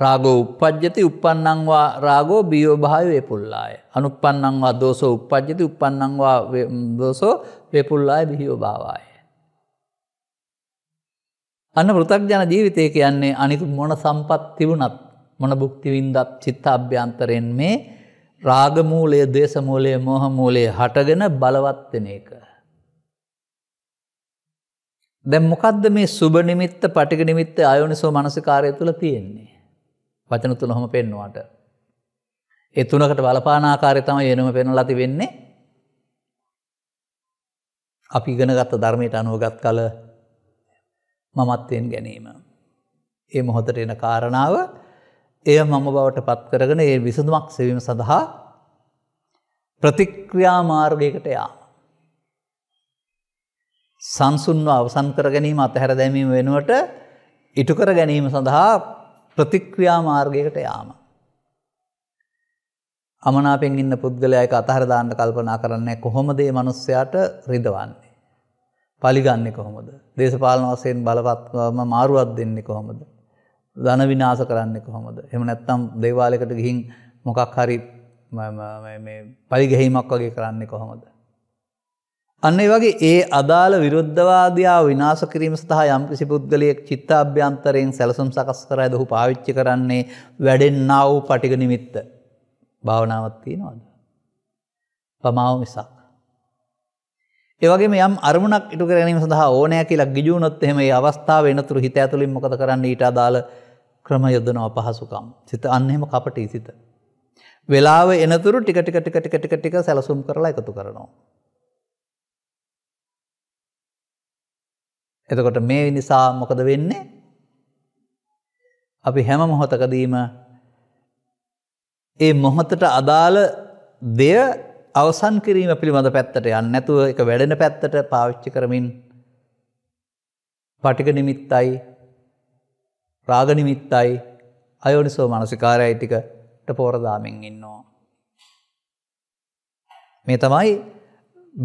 රාගෝ උපද්ජති උපන්නංවා රාගෝ බියෝභාය වේපුල්ලාය අනුපන්නංවා දෝසෝ උපද්ජති උපන්නංවා දෝසෝ වේපුල්ලාය බිහිෝභාවාය. අන්න පෘතක්ජන ජීවිතය කියන්නේ අනිකු මොන සම්පත් තිබුණත් මොන බුක්තිවින්දත් චිත්ත අභ්‍යන්තරෙන් මේ රාගමූලය දේශමූලය මොහමූලේ හටගෙන බලවත්වෙන එක. දැම් මොකක්ද මේ සුබ නිමිත්ත පටික නිමිත්ත අයෝනිසෝ මනසකාරය තුළ තියෙන්නේ. වචන තුළ හොම පෙන්වාට. එතුනකට බලපානාකාරය තම යනම පෙන ලති වෙන්නේ. අපි ඉගෙන ගත්ත ධර්මයට අනුවගත් කල මමත්වයෙන් ගැනීම. ඒ මොහොතට එන කාරණාව එය මම බවට පත්කරගෙන ඒ විසඳුමක් සෙවීම සඳහා ප්‍රතික්‍රියා මාර්ගයකට යාම. සංසුන්ව අවසන් කර ගැනීම අතහැර දැමීම වෙනුවට ඉටුකර ගැනීම සඳහා ප්‍රතික්‍රියා මාර්ගයකට යාම. අමනාපෙන් ඉන්න පුද්ගලයක අතහරදාන්න කල්පනා කරන්නේ කොහොමදේ මනුස්්‍යයාට රිදවන්නේ. පලිගන්න කොහොමද. දේශපාලන වසයෙන් බලපත්වම මාරුවත් දෙන්නේ කොහොමද. ධන විනාස කරන්නේ කොහොමද. එම නැත්තම් දේවාලකට ගිහින් මොකක් හරි පලිගැහීමක් වගේ කරන්නේ කොහොමද. අන්න ඒ වගේ ඒ අදාළ විරුද්ධවාදයා විනාශ කිරීම සඳහා යම්කිසි පුද්ගලයෙක් චිත්තාභ්‍යන්තරයෙන් සැලසුම් සකස් කරයි දහු පාවිච්චි කරන්නේ වැඩෙන්නා වූ පටික නිමිත්ත භාවනාවත් තියෙනවාද. පමාව මිසක්. ඒවගේ යම් අරමුණක් ඉටු කරනීම සඳහා ඕනෑ කියලා ගිජුණොත් එහෙම ඒ අවස්ථාව එනතුරු හිත ඇතුළින් මොකද කරන්න ඊට අදාළ ක්‍රම යොදන අපහසුකම් සිත අන්නෙම කපටී සිත. වෙලාව එනතුරු ටික ටික ටික ටික ටික ටික සැලසුම් කරලා එකතු කරනවා. එතකොට මේ නිසා මොකද වෙන්නේ අපි හැම මොහොතකදීම ඒ මොහොතට අදාළ දෙය අවසන් කිරීම පිළිබඳ පැත්තට යන්න නැතුව එක වැඩෙන පැත්තට පාවිච්චි කරමින් පටික නිමිත්තයි රාගනිමිත්තයි අයෝනිසෝ මනසිකාරයි ටිකට පෝරදාමෙන් ඉන්නවා. මේ තමයි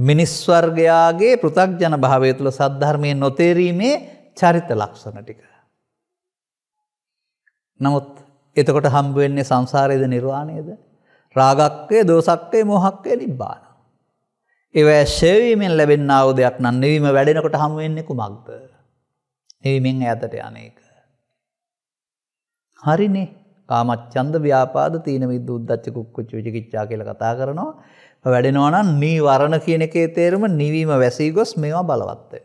මිනිස්වර්ගයාගේ පෘථක්ජන භාවය තුළ සද්ධර්මය නොතේරීමේ චරිත ලක්ෂණ ටික. නමුත් එතකොට හම්බුවෙන්නේ සංසාරයද නිර්වාණයද රාගක්කය දෝසක්කය මොහක්කය නිබ්බාන. ඒවැ ශවීමෙන් ලැබෙන් අව දෙයක් නම් නිවීම වැඩෙනකොට හමුවෙන්නේ කුමක්ද. නිවීමෙන් ඇතට යනක. හරිනේ කාමච්චන්ද ව්‍යාපාද තීන විද උද්දච්චකුක්කුච්ච විචිච්චා කියල කතා කරනවා වැඩෙනවනම් නීවරණ කියන එකේ තේරම නිවීම වැසී ගොස් මේවා බලවත්වෙන.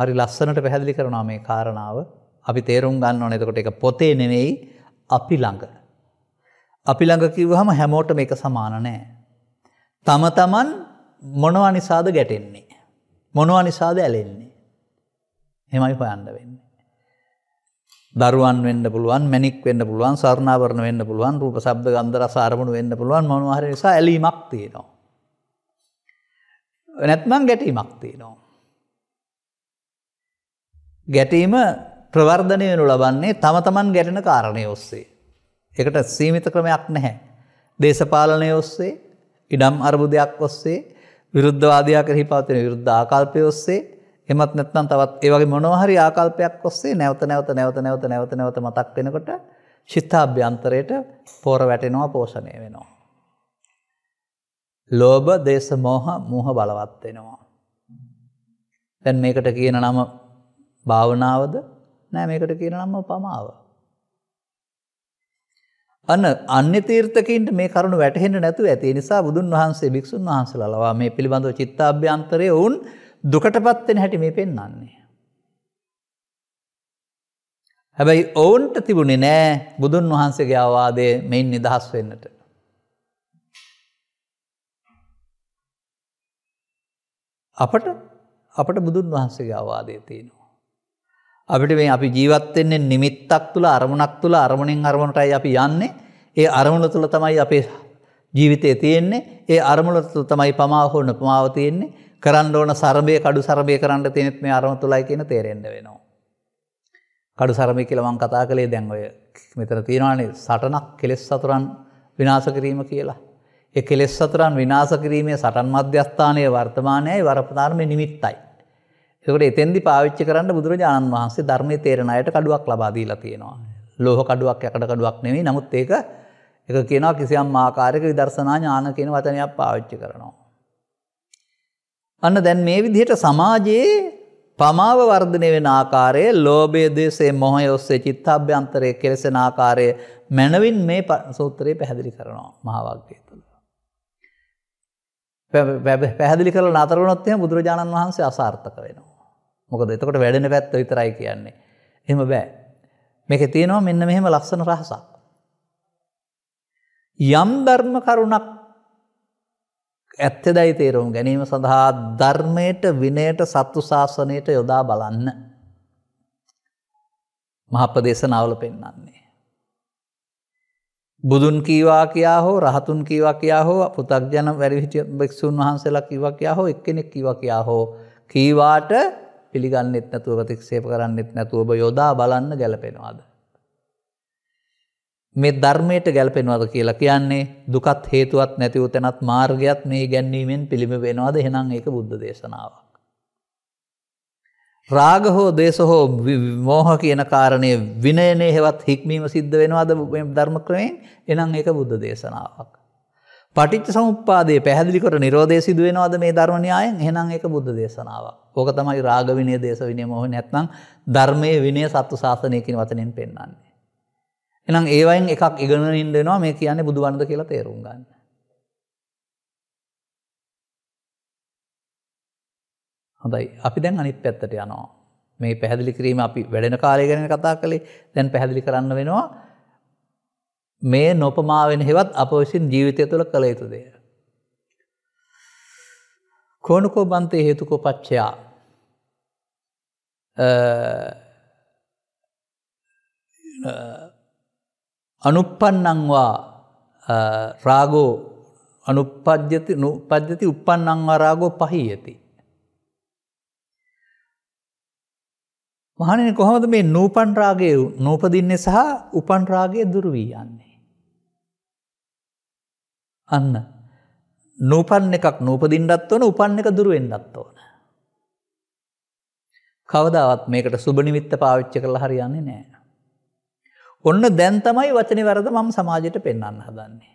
හරි ලස්සනට පැහැදිලි කරනා මේ කාරණාව අපි තේරුම් ගන්න ඕන එතකොට එක පොතේ නෙවෙයි අපි ළඟ. අපි ළඟකිව හම හැමෝට මේක සමාන නෑ. තම තමන් මොනව නිසාද ගැටෙන්නේ. මොනව නිසාද ඇලෙන්නේ. හෙමයි හොයන්න වෙන්න. දරුවන් වෙන්න පුළුවන් මැනික් වෙන්න පුළුවන් සරණාවරණ වෙන්න පුළුවන් රූප සබ්ද ගන්දර සාරමුණු වෙන්න පුළුවන් මොනවාහර නිසා ඇලීමක් තියෙනවා. නැත්මං ගැටීමක් තියෙනවා. ගැටීම ප්‍රවර්ධනය වෙනු ලබන්නේ තම තමන් ගැටෙන කාරණය ඔස්සේ. එකට සීමිත ක්‍රමයක් නැහැ. දේශපාලනය ඔස්සේ ඉඩම් අර්බුදයක් ඔස්සේ විරුද්ධවාදයක් හිපාතින විරුද්ධ ආකල්පය ඔස්සේ එමත් නැත්නම් තවත් ඒ වගේ මොනවා හරි ආකල්පයක් ඔස්සේ නැවත නැවත නැවත නැවත නැවත නැවත මතක් වෙනකොට චිත්තාභ්‍යන්තරයට පොර වැටෙනවා පෝෂණය වෙනවා. ලෝභ, දේශ, මෝහ, මෝහ බලවත් වෙනවා. දැන් මේකට කියන නම භාවනාවද? නෑ මේකට කියන නම පමාව. අන්න අන්‍ය තීර්ථකින්ට මේ කරුණු වැටහෙන්න නැතුව ඇති. ඒ නිසා බුදුන් වහන්සේ භික්ෂුන් වහන්සේලා ලවා මේ පිළිබඳව චිත්තාභ්‍යන්තරයේ වුන් දුකට පත්වෙන හැටි මේ පෙන්න්නන්නේ. හැබැයි ඔවුන්ට තිබුණේ නෑ බුදුන් වහන්සේගේ අවවාදය මෙයින් නිදහස් වෙන්නට. අපට අපට බුදුන් වහන්සේගේ අවවාදය තියෙනවා. අපිට මේ අපි ජීවත්වෙන්නේ නිමිත්තක් තුළ අරමුණක් තුළ අරමුණින් අරමුණටයි අපි යන්නේ ඒ අරමුණ තුළ තමයි අපේ ජීවිතය තියෙන්නේ ඒ අරමුණ තුළ තමයි පමාහෝන පමාව තියෙන්නේ කරන්න ඕන සරභය කඩු සරභය කරන්න තිනෙත් මේ අරම තුලයි කියන තේරෙන්ඩ වෙනවා. කඩු සරමි කියලවන් කතා කළේ දැන්වය මෙතර තියෙනවානේ සටනක් කෙලෙස් සතුරන් විනාස කිරීම කියලා. එ කෙලෙස් සතුරන් විනාස කිරීමේ සටන් මධ්‍යස්ථානය වර්තමානයයි වරපධාර්මය නිමිත්තයි. එකට එතෙන්දි පාවිච්චි කරන්න බුදුරජාණන් වහන්සේ ධර්මය තේරණ අයට කඩුවක් ලබාදීලා තියෙනවා. ලෝහ කඩුවක් යකට කඩුවක් නෙවෙයි නමුත් ඒක එක කියනවා කිසියම් ආකාරක විදර්ශනා ඥාන කියන වචනයක් පාවිච්චි කරනවා. අන්න දැන් මේ විදිහට සමාජයේ පමාව වර්ධනය වෙන ආකාරය ලෝබය දේශේ මොහය ඔස්සේ චිත්තාභ්‍යන්තරය කෙලෙසෙන ආකාරය මැනවින් මේ සූත්‍රයේ පැහැදිලි කරනවා මහාවක්්‍යය තුළ. පැහදිලි කර අතරනොත්ය බුදුරජාණන් වහන්සේ අසාර්ථක වෙනවා. මොකද එතකොට වැඩෙන පැත්ව විතරයි කියන්නේ. එම බෑ. මේක තියෙනවා මෙන්න මෙහෙම ලස්සන රහසක්. යම් ධර්ම කරුණක් ඇත්තෙදයි තේරුම් ගැනීම සඳහා ධර්මයට විනයට සත්තු ශාසනයට යොදා බලන්න. මහපදේශනාවල පෙන්නන්නේ. බුදුන් කීවා කියා හෝ රහතුන් කීවා කියා හෝ පුතක්ජන වැරිවිට භක්ෂූන් වහන්සේලා කිවක් කියා හෝ එක්කෙනෙක් කිව කියා හෝ කීවාට පිළිගන්නෙත් නැතුව ප්‍රතික්ෂේප කරන්නෙත් නැතුව ඔබ යොදා බලන්න ගැලපෙනවාද. මේ ධර්මයට ගැලපෙනවද කියලා කියන්නේ දුකත් හේතුවත් නැතිව තැනත් මාර්ගයක්ත් මේ ගැන්වීමෙන් පිළිම වෙනවාද හෙනම් ඒක බුද්ධ දේශනාවක්. රාග හෝ දේශ හෝ මෝහ කියන කාරණය විනයනේ හෙවත් හික්මීම සිද්ධ වෙනවාද ධර්ම ක්‍රමයෙන් එනම් ඒක බුද්ධ දේශනාවක්. පටිච්ච සමුපාදේ පැහැදිලිකොට නිරෝධය සිදුවෙනවාද මේ ධර්මණයායෙන් හෙනම් ඒක බුද්ධ දේශනාවක්. ඕක තමයි රාගවිනය දේශ විනය මොහ නැත්නම් ධර්මය විනය සත්තු ශාසනයකින් වතනින් පෙන්න්නේ. එනම් ඒවයින් එකක් ඉගෙන ඉන්ඩනවා මේ කියන්නේ බුදුවන්ද කියලා තේරුම් ගන්න. හොඳයි අපි දැන් අනිත් පැත්තට යනවා. මේ පැහැදිලි කිරීම අපි වැඩෙන කාලය ගැන කතා කළේ දැන් පැහැදිලි කරන්න වෙනවා මේ නොපමාවෙන හෙවත් අප විසින් ජීවිතය තුළ කළ යුතු දෙය. කෝනුකෝ බන්තය හේතුකෝ පච්චයා Uh... අනුප්පන්නංවා රාගෝ අනුපද්්‍යති නුපද්්‍යති උපන්නංවා රාගෝ පහි ඇති. මහනින කොහොමද මේ නූපන් රාගය නූපදින්නේ සහ උපන් රාගය දුරුවී යන්නේ. අන්න නූපන් එකක් නූපදින්ඩත් වන උපන් එක දුරුවෙන්ඩත් ඕන. කවදාවත් මේකට සුබනිවිත්ත පාවිච්ච කරලා හරියන්නේ නෑ. ඔන්න දැන් තමයි වචන වරද මම සමාජයට පෙන්න්න හදන්නේ.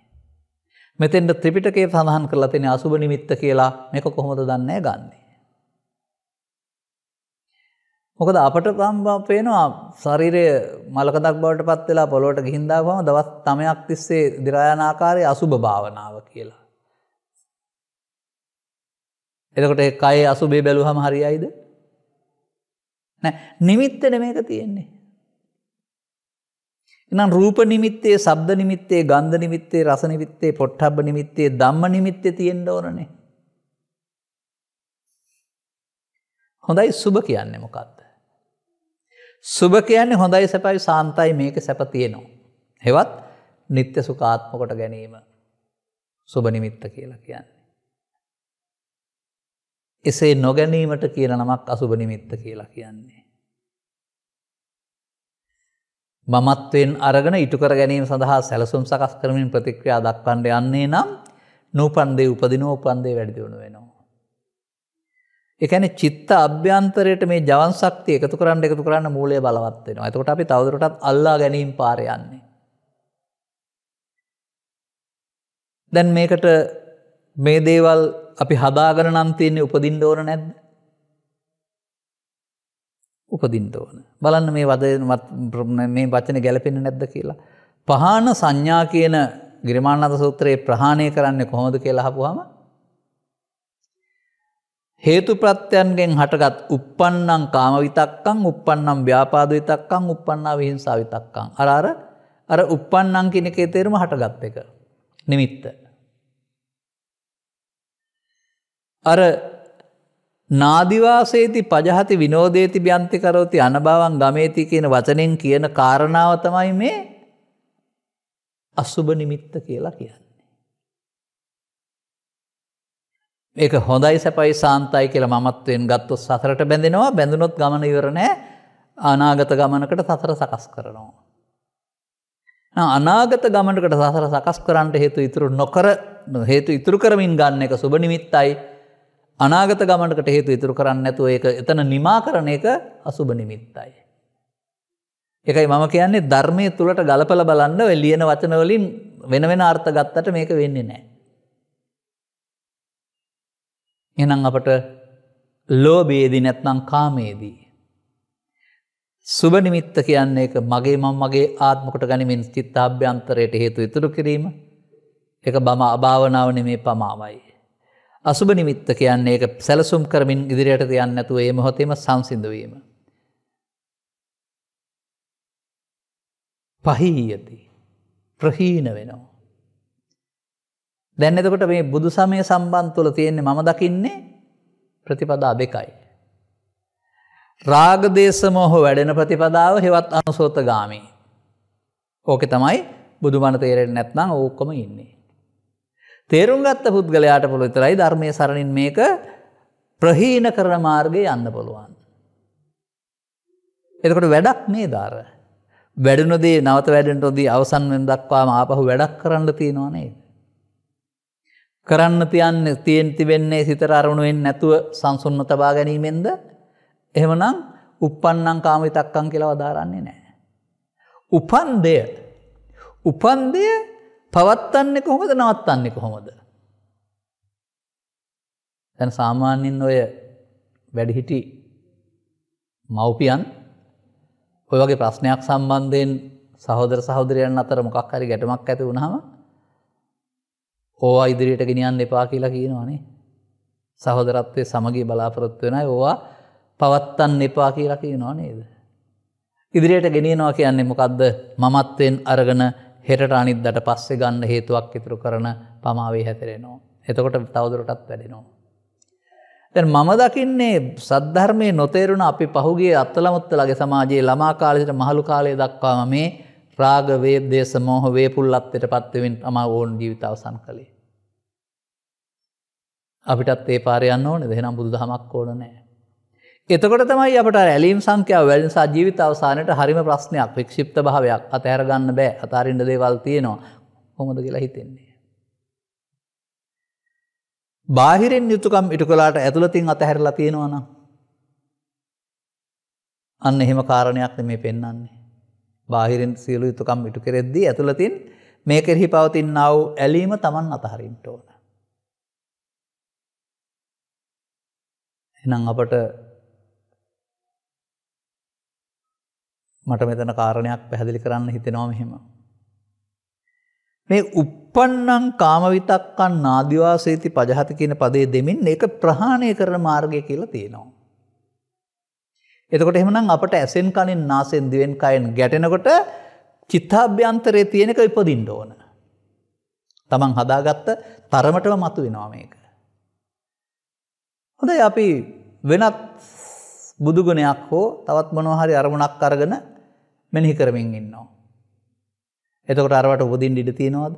මෙතෙන්ට ත්‍රිපිටකේ සඳහන් කරලා තින අසුභ නිමිත්ත කියලා මේක කොහොමද දන්නේ ගන්නේ. මොකද අපට ගම්බා පේනවා ශරීරය මලකදක් බවට පත් වෙලා පොලොට ගිහින්දාවම දවත් තමයක් තිස්සේ දිරායනාකාරය අසුභ භාවනාව කියලා. එතකොට කයි අසුබේ බැලුහම හරියයිද. නිමිත්තන මේක තියෙන්නේ. එනම් රූප නිමිත්තේ, ශබ්ද නිමිත්තේ, ගන්ධ නිමිත්තේ, රස නිමිත්තේ, පොට්ටබ්බ නිමිත්තේ, ධම්ම නිමිත්තේ තියෙන්න ඕනනේ. හොඳයි සුභ කියන්නේ මොකක්ද? සුභ කියන්නේ හොඳයි සැපයි සාන්තයි මේක සැප තියෙනවා. හෙවත් නිත්‍ය සුඛාත්ම කොට ගැනීම සුභ නිමිත්ත කියලා කියන්නේ. එසේ නොගැනීමට කියන නමක් අසුභ නිමිත්ත කියලා කියන්නේ. මමත්වෙන් අරගෙන ඉටුකර ගැනීම සඳහා සැලසුම් සකස් කරමින් ප්‍රතික්‍රියා දක්වන්ඩ යන්නේ නම් නූපන්දේ උපදිනෝ උපන්දේ වැඩිදිුණු වෙනවා. එකන චිත්ත අභ්‍යන්තරයට මේ ජවන්සක්තිය එකතු කරන්න එකතු කරන්න මූලේ බලවත්වෙනවා ඇතකොට අපි තවදුරටත් අල්ලා ගැනීම් පාරයන්නේ. දැන් මේකට මේ දේවල් අපි හදාගන නන්තියන්නේ උපදින් ඕන නැද්ද උපදින්න ඕන. බලන්න මේ වද මේ වචන ගැලපෙන නැද්ද කියලා. පහන සංඥා කියන ගිරිමාණත සූත්‍රයේ ප්‍රහාණය කරන්නේ කොහොමද කියලා හපුහම. හේතු ප්‍රත්‍යයන්ගෙන් හටගත් උප්පන්නම් කාම විතක්කං උප්පන්නම් ව්‍යාපාද විතක්කං උප්පන්නා විහිංසා විතක්කං. අර අර අර උප්පන්නම් කියන එකේ තේරුම හටගත් එක. නිමිත්ත. අර නාදිවාසේති පජහති විනෝදේති ්‍යන්තිකරෝති අනභාවන් ගමේති කියන වචනෙන් කියන කාරණාව තමයි මේ අස්සුභ නිමිත්ත කියලා කියන්නේ. ඒක හොඳයි සැපයි සාන්තයි කියල මත්වෙන් ගත්තු සසරට බැඳෙනවා බැඳුනොත් ගමන ඉවරණෑ අනාගත ගමනකට සසර සකස් කරනවා. අනාගත ගමනකට සසර සකස් කරන්නට හේතු ඉතුරු නොකර හේතු ඉතුරු කරමින් ගන්න එක සුභ නිමිත්තයි අනාගත ගමටකට හේතු ඉතුරු කරන්න නැතුව ඒක එතන නිමා කරන එක අසුභ නිමිත්තයි. එකයි මම කියන්නේ ධර්මය තුළට ගලපල බලන්න ලියන වචනවලින් වෙන වෙන අර්ථ ගත්තට මේක වෙන්නේ නෑ. එනම් අපට ලෝබේදී නැත්නම් කාමේදී. සුභනිමිත්ත කියන්නේ එක මගේ මං මගේ ආත්මකට ගනිමින් ස්තිත්තාභ්‍යන්තරයට හේතු ඉතුරු කිරීම එක බම අභාවනාවන මේ පමාවයි. අසුභ නිමිත්ත කියන්නේ ඒක සැලසුම් කරමින් ඉදිරියට තියන්න ඇතුව ඒ මොහොතේම සංසිඳවීම. පහීයති ප්‍රහීන වෙනවා. දැන් එතකොට මේ බුදු සමය සම්බන්ධ තුළ තියෙන්නේ මම දකින්නේ ප්‍රතිපදා දෙකයි. රාගදේශමෝහ වැඩෙන ප්‍රතිපදාව හෙවත් අනුසෝත ගාමී. ඕකෙ තමයි බුදුමන තේරෙන් නැත්නම් ඕක්කොම ඉන්නේ. තේරුම් ගත්ත පුද්ගලයාට පුළු විතරයි ධර්මය සරණින් මේක ප්‍රහීන කරන මාර්ගය යන්න පුළුවන්. එතකොට වැඩක් මේ දාර. වැඩනොදී නවත වැඩට ොදී අවසන්ෙන් දක්වාම ආපහු වැඩක් කරන්න තියෙනවානේ. කරන්න තියන්න තියෙන් තිබෙන්නේ සිතර අරුණුවෙන් නැතුව සංසුන්න තබා ගැනීමෙන්ද එහෙමනම් උපන්නං කාම විතක්කං කියලා වදාරන්නේ නෑ. උපන්දය උපන්දය පවත්තන්නේ කොහොමද නවත්තන්නේ කොහොමද. තැන සාමාන්‍යෙන් ඔය වැඩිහිටි මව්පියන් ඔය වගේ ප්‍රශ්නයක් සම්බන්ධයෙන් සහෝදර සහෝදරයන් අතර මොකක් හරි ගැටමක් ඇති වුණහම ඕවා ඉදිරියට ගෙනියන්න එපා කියලා කියනවානේ සහෝදරත්වය සමගී බලාපොරොත්තු වෙනයි ඕවා පවත්තන්න එපා කියලා කියනවා නේද. ඉදිරියට ගෙනියනවා කියන්නේ මොකක්ද මමත්වෙන් අරගන හෙට අනිද්දට පස්සේ ගන්න හේතුවක් ඉතුරු කරන පමාවේ හැතරෙනවා. එතකොට තවදුරටත් වැඩෙනවා. තැන් මම දකින්නේ සද්ධර්මය නොතේරුණ අපි පහුගේ අත්තලමුත්තලගේ සමාජයේ ළමාකාලෙට මහළු කාලය දක්වාම මේ රාගවේ දේශ මෝහ වේපුල්ලත්තයට පත්වවෙන් අම ඕන් ජීවිත අවසන් කළේ. අපිටත් ඒ පාරයන්න ඕන දෙහෙනම් බුදු දහමක් ඕන නෑ. එතකොට තමයි අපට ඇලීම් සංකයාව වැලනිසා ජීවිත අවසානයට හරිම ප්‍රශ්නයක් වික්ෂිප්ත භාවයක් අතහැර ගන්න බෑ අතාරින්ට දේවල් තියෙනවා හොමද කියලා හිතෙන්නේ. බාහිරෙන් යුතුකම් ඉටු කලාට ඇතුළතින් අතහැරලා තියෙනවන. අන්න එහෙම කාරණයක් මේ පෙන්න්නේ. බාහිරෙන් සියලු යුතුකම් ඉටු කෙරෙද්දී ඇතුළතින් මේ කෙරෙහි පවතින්නාව ඇලීම තමන් අතහරින්ට ඕන. එනම් අපට මට මෙතන කාරණයක් පැහැදිලි කරන්න හිතෙනවා මෙහෙම. මේ උප්පන්නං කාමවිතක්කන් නාදිවාසේති පජහත කියන පදේ දෙමින් ඒක ප්‍රහාණය කරන මාර්ගය කියලා තියෙනවා. එතකොට එහෙමනම් අපට ඇසෙන් කනින් නාසෙන් දිවෙන් කයෙන් ගැටෙනකොට චිත්තාභ්‍යන්තරයේ තියෙනක ඉපදින්න ඕන. තමන් හදාගත්ත තරමටම මතු වෙනවා මේක. හොඳයි අපි වෙනත් බුදුගුණයක් හෝ තවත් මොනවහරි අරමුණක් අරගෙන මෙනෙහි කරමින් ඉන්නවා. එතකොට අරවට උපදින් ඉඩ තියෙනවාද.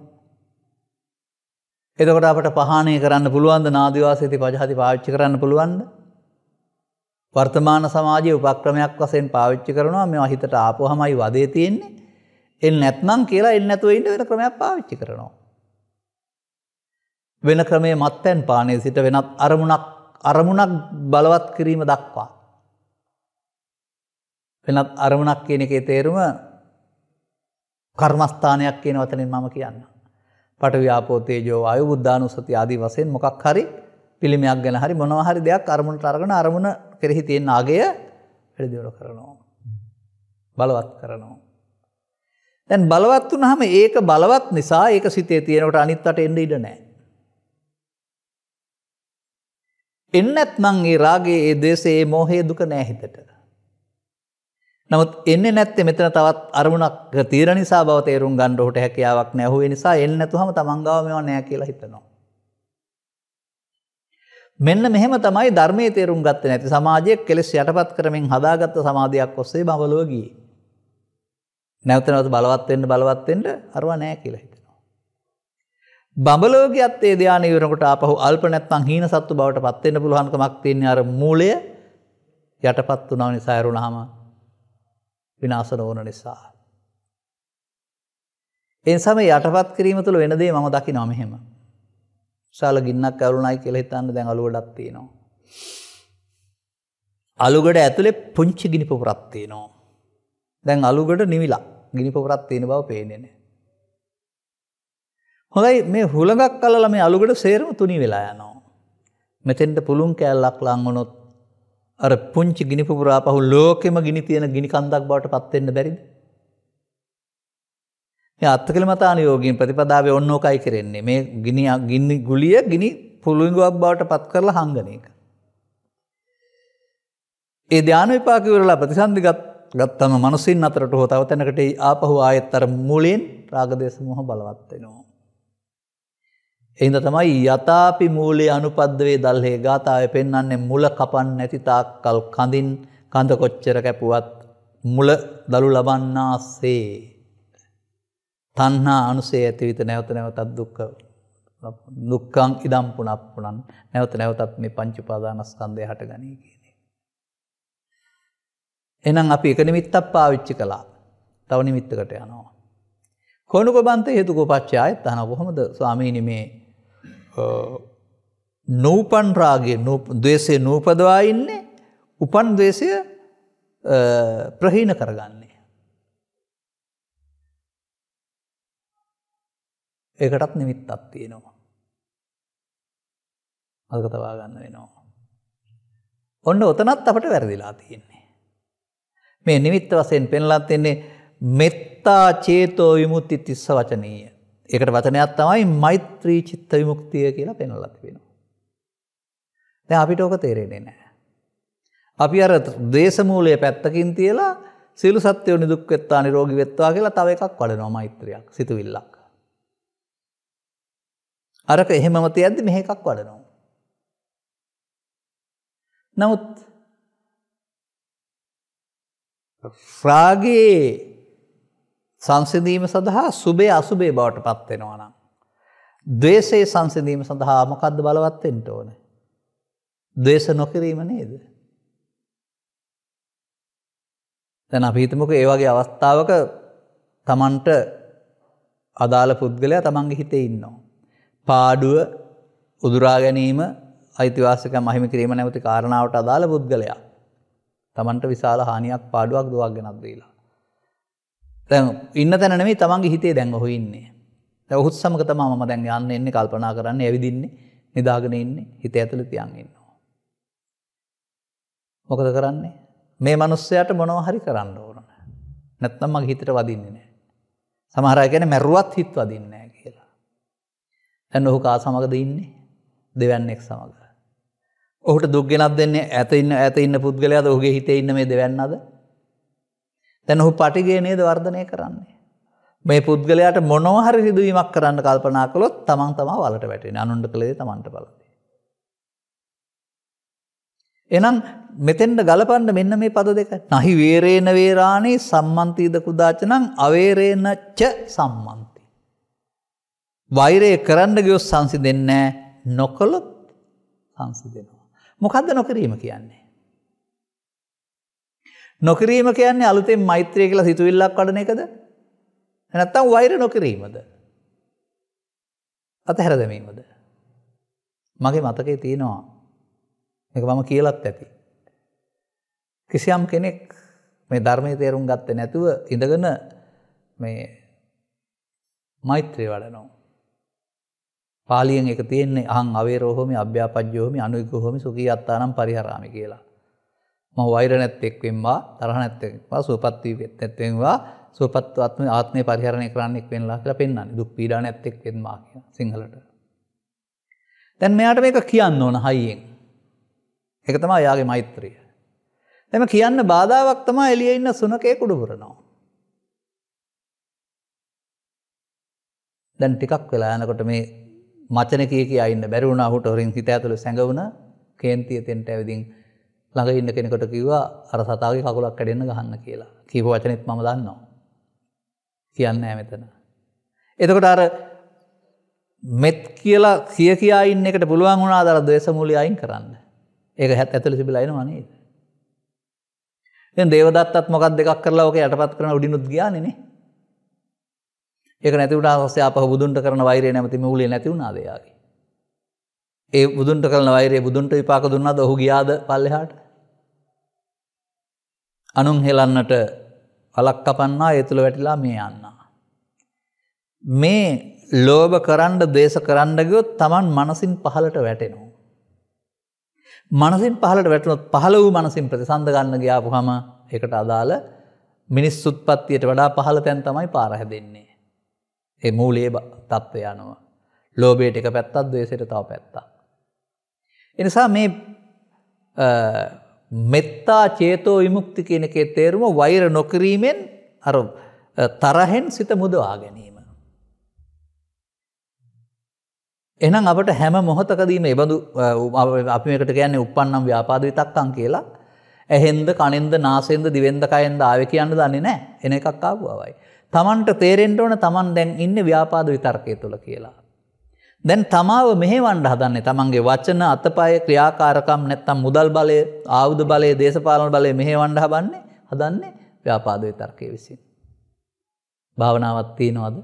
එතකොට අපට පහනය කරන්න පුළුවන්ද නාදවාසේති පජහති පාච්චි කරන්න පුළුවන්ද. වර්තමාන සමාජය උපක්‍රමයක් වසයෙන් පාවිච්චි කරනවා මෙ අහිතට ආපොහමයි වදේ තියෙන්නේ එල් නැත්නම් කියලා එල් නැතුව ඉන්න වෙන ක්‍රමයක් පාවිච්චි කරනවා. වෙන ක්‍රමේ මත්තැන් පානය සිට වෙනත් අරමුණක් අරමුණක් බලවත් කිරීම දක්වා. වෙනත් අරමුණක් කියන එකේ තේරුම කර්මස්ථානයක් කියන වතනින් මම කියන්න. පට ව්‍යාපෝතේජෝ අයු බුද්ධානු සති ආදී වසයෙන් මොකක් හරි පිළිමයක් ගැන හරි මොනවහරි දෙයක් අරමුණට අරගෙන අරමුණ කෙරෙහි තියෙන් ආගේ වැඩදිවර කරනවා. බලවත් කරනවා. දැන් බලවත් වන හම ඒක බලවත් නිසා ඒක සිතේ තියෙනට අනිත් අට එන්න ඉඩ නෑ. එන්නත් මංගේ රාගේ ඒ දේශයේ මෝහේ දුක නෑහිතට. නමුත් එන්න නැත්තේ මෙතන තවත් අරමුණක් තීර නිසා බව තේරුම් ගණ්ඩ හොට හැකියාවක් නැහුවේ නිසා එන්න නැතුහම තමන්ගාව මෙවා නෑ කියලා හිතනවා. මෙන්න මෙහෙම තමයි ධර්මය තේරුම් ගත්ත නැති සමාජය කෙලෙස් යටපත් කරමින් හදාගත්ත සමාධයක් ඔස්සේ බවලුවගී. නැවතනවත බලවත්වෙන්න බලවත්වෙන්ට අරවා නෑ කියලා හිත. බඹලෝගයත්තේ ධ්‍යාන වරකට අපහු අල්ප නැත්තං හීන සත්තු බවට පත්වෙන්න පුළුවන්කමක් තියන්නේ අර මූලය යටපත් වනාව නිසායරුණහම විනාසන ඕන නිසා. එන්සම යටපත් කිරීම තුළ වෙනදේ මම දකි නොමහෙම. ශාල ගින්නක් කරුණයි කෙළෙහිතන්න දැන් අලුවඩත්තිනවා. අලුගට ඇතුළේ පුංචි ගිනිපපුරත්තියනවා. දැන් අලුගට නිවිලා ගිනිපපුරත්තියෙන බව පේනෙන. හොඳයි මේ හුළඟක් කලල මේ අලුගට සේරම තුනි වෙලා යනවා. මෙතෙන්ට පුළුන් කෑල්ලක් ලංවනොත් අර පුංචි ගිනිපුරාපහු ලෝකෙම ගිනි තියෙන ගිනි කන්දක් බවට පත්වෙන්න බැරිද. අත්තකල මතානයෝගින් ප්‍රතිපදාව ඔන්නෝකයි කරෙන්නේ මේ ගිනි ගින්න ගුලිය ගිනි පුළුවන්ගුවක් බවට පත් කරලා හංගන එක. ඒ ධ්‍යාන විපාකිවරලා ප්‍රතිසන්ධි ගත්තම මනුසින් අතරට හෝ තවතැනකට ආපහු ආයත්තර මුලින් රාගදේශ මොහ බලවත්වෙනවා. එහිද තමයි යථපි මූලේ අනුපද්වේ දල්හේ ගාථාව පෙන්වන්නේ මුල කපන් නැතිතාක් කල් කඳින් කඳ කොච්චර කැපුවත් මුල දළු ලබන්නාසේ. තන්හා අනුසේ ඇතිවිත නැවත නැවතත් දුක්ක. දුක්කං ඉදම් පුනප්පුනන් නැවත නැවතත් මේ පංචුපාදානස්කන්දය හට ගනී කියන්නේ. එනම් අපි එක නිමිත්තක් පාවිච්චි කලා තව නිමිත්තකට යනවා. කොනුක බන්ත හේතුකෝපච්චායත් අන කොහොමද ස්වාමීනි මේ නූපන් රාගේ දේශය නූපදවා ඉන්නේ උපන් දේශය ප්‍රහීන කරගන්නේ. ඒකටත් නිමිත් අත්තියනවා. අල්ගතවා ගන්න වෙනවා. ඔන්න ඔතනත් අපට වැරදිලා තියෙන්නේ. මේ නිමිත්ත වසයෙන් පෙන්ලත් එන්නේ මෙත්තා චේතෝ විමුත්ති තිස්ස වචනීය. එකට වචනයක් තමයි මෛත්‍රී චිත්ත විමුක්තිය කියලා පෙනලත් වෙනවා. දැ අපිට ඕක තේරෙන්නේ නෑ. අපි අර දේශමූලය පැත්තකින් තියලා සිලු සත්‍යය නිදුක් වෙත්තා නිරෝගි වෙත්වා කියලා තව එකක් වඩනවා මෛත්‍රයක් සිතුවිල්ලක්. අරක එහෙමමති ඇද මෙහ එකක් වඩනවා. නමුත් ෆ්‍රාගේ සංසිඳීම සඳහා සුබේ අසුබේ බවට පත්වෙනවා නම්. දවේශයේ සංසිඳීම සඳහා මොකක්ද බලවත්තෙන්ට ඕන. දේශ නොකිරීම නේද. දැන අපිහිතමක ඒවගේ අවස්ථාවක තමන්ට අදාළ පුද්ගලයා තමන්ගේ හිතේ ඉන්නවා. පාඩුව උදුරාගැනීම අයිතිවාසක මහිම කිරීම නැවති කාරණාවට අදාළ පුද්ගලයා තමන්ට විශාල හානියක් පාඩුවක් දුවක් ගෙනක්දීලා. දැන් ඉන්න තැන නෙමේ තමන්ගේ හිතේ දැන් ඔහු ඉන්නේ. දැන් ඔහුත් සමග තමයි මම දැන් යන්න එන්නේ කල්පනා කරන්නේ ඇවිදින්නේ නිදාගෙන ඉන්නේ හිත ඇතුළේ තියන් ඉන්නවා. මොකද කරන්නේ? මේ මිනිස්සයාට මොනවා හරි කරන්න ඕන. නැත්නම් මගේ හිතට වදින්නේ නැහැ. සමහර අය කියන්නේ මැරුවත් හිත වදින්නේ නැහැ කියලා. දැන් ඔහු කා සමගද ඉන්නේ? දෙවන්නේක් සමග. ඔහුට දුක් ගෙනත් දෙන්නේ ඇත ඉන්න ඇත ඉන්න පුද්ගලයාද ඔහුගේ හිතේ ඉන්න මේ දෙවන්නද? දැන් ඔහු පටිගේ නේද වර්ධනය කරන්නේ. මේ පුද්ගලයාට මොනෝහරි සිදුවීමක් කරන්න කල්පනා කළොත් තමන් තමා වලට වැටෙන අනුන්ට කළේ තමන්ට බලද. එනම් මෙතෙන්ට ගලපන්න මෙන්න මේ පද දෙක නහි වේරේන වේරාණී සම්මන්තීද කුදාචනං අවේරේනච්ච සම්මන්ති. වෛරය කරන්න ගියොස් සංසි දෙන්නෑ නොකොළොත් සංසි දෙනවා. මොකක්ද නොකිරීම කියන්නේ. නොකිරීම කියන්නේ අලුතෙන් මෛත්‍රය කියලා සිතුවිල්ලක් කඩන එකද නැත්තම් වෛර නොකිරීමද. අතහැරදමීමද. මගේ මතකේ තියෙනවා එක මම කියලත් ඇති. කිසියම් කෙනෙක් මේ ධර්මය තේරුම් ගත්ත නැතුව ඉඳගන මේ මෛත්‍රය වඩනෝ. පාලියෙන් එක තියන්නේ අහන් අවේරෝහොමි අභ්‍යාපජ්‍යෝමි අනුයකහොමි සුකී අත්තානම් පරිහරාමි කියලා. ම වෛරනැත් එක්වෙන්වා තරහනැත්ත සුවපත්වී ඇත්තෙන්වා සුවපත්වත්ම ආත්මය පරිහරණය කරන්නෙක් වෙන්ලා කියලා පෙන්න්න දුක් පීඩා නැත්තෙක් වෙන්වා කිය සිංහලට. තැන් මෙයාට මේක කියන්න ඕන හයියෙන්. එක තමා යාගේ මෛත්‍රිය. තැම කියන්න බාධාවක් තමා එලිය ඉන්න සුනකය කුඩුපුරනවා. දැන් ටිකක් වෙලා යනකොට මේ මචන කියක අයින්න බැරිවුණ හුට හොරින් හිත ඇතුළ සැඟවුණ කේන්තිය තෙන්ට ඇවිදිින්. ළඟ ඉන්න කෙනෙකොට කිව්වා අර සතාගේ කකුලක් කඩෙන්න්න ගහන්න කියලා කීප වචනෙත් මම දන්නවා කියන්න ඇමතන. එතකොට අර මෙත් කියලා සිය කියා ඉන්න එකට පුළුවන් වුණා දර දේශමූලි අයින් කරන්න ඒක හැත් ඇතුල සිබිලයින වනේද. දේවදත්තත් මොකක් දෙකක් කරලා ෝක යටපත් කරන උඩිනුත් ගානනේ ඒක නැතිවට හස්සේ අපහ බුදුන්ට කරන වෛරය නැමති මූලේ නැතිවුණනාදයාගේ ඒ බුදුන්ට කරන වෛරේ බුදුන්ට විපාක දුන්නද ඔහු ගියාද පල්ලෙහාට අනුන් හෙලන්නට වලක් කපන්නා ඒ තුළ වැටිලා මේ යන්නා. මේ ලෝභ කරන්ඩ දේශ කරන්නගයොත් තමන් මනසින් පහලට වැටෙනු. මනසින් පහලට වැටනොත් පහල වූ මනසින් ප්‍රතිසන්ධ ගන්න ගියාපු හම එකට අදාළ මිනිස් සුත්පත්තියට වඩා පහල තැන් තමයි පාරහැදෙන්නේ. ඒ මූලේ තත්ත්වය අනුව. ලෝබේට එක පැත්තත් දේශයට තව පැත්තා. එනිසා මේ මෙත්තා චේතෝ විමුක්ති කියනකේ තේරුම වෛර නොකිරීමෙන් අර තරහෙන් සිත මුදවා ගැනීම. එනම් අපට හැම මොහොතකදීම එබඳු අපි මේකට කියන්නේ උපන්නම් ව්‍යාපාද විතක්කන් කියලා ඇහෙන්ද කනින්ද නාසෙන්ද දිවෙන්ද කයෙන්ද ආව කියන්න දන්නේ නෑ එන එකක් ආපුුවවයි. තමන්ට තේරෙන්ට ඕන තමන් දැන් ඉන්න ව්‍යාපාද විතර්කය තුළ කියලා. දැන් තමාව මෙහෙවන්ඩ හදන්නේ තමන්ගේ වචන අතපය ක්‍රියාකාරකම් නැත්තම් මුදල් බලය ආවුද බලය දේශපාලන බලය මෙහෙවන්ඩ හබන්නේ හදන්නේ ව්‍යාපාදය තර්කය විසින්. භාවනාවත් තියෙනවාද.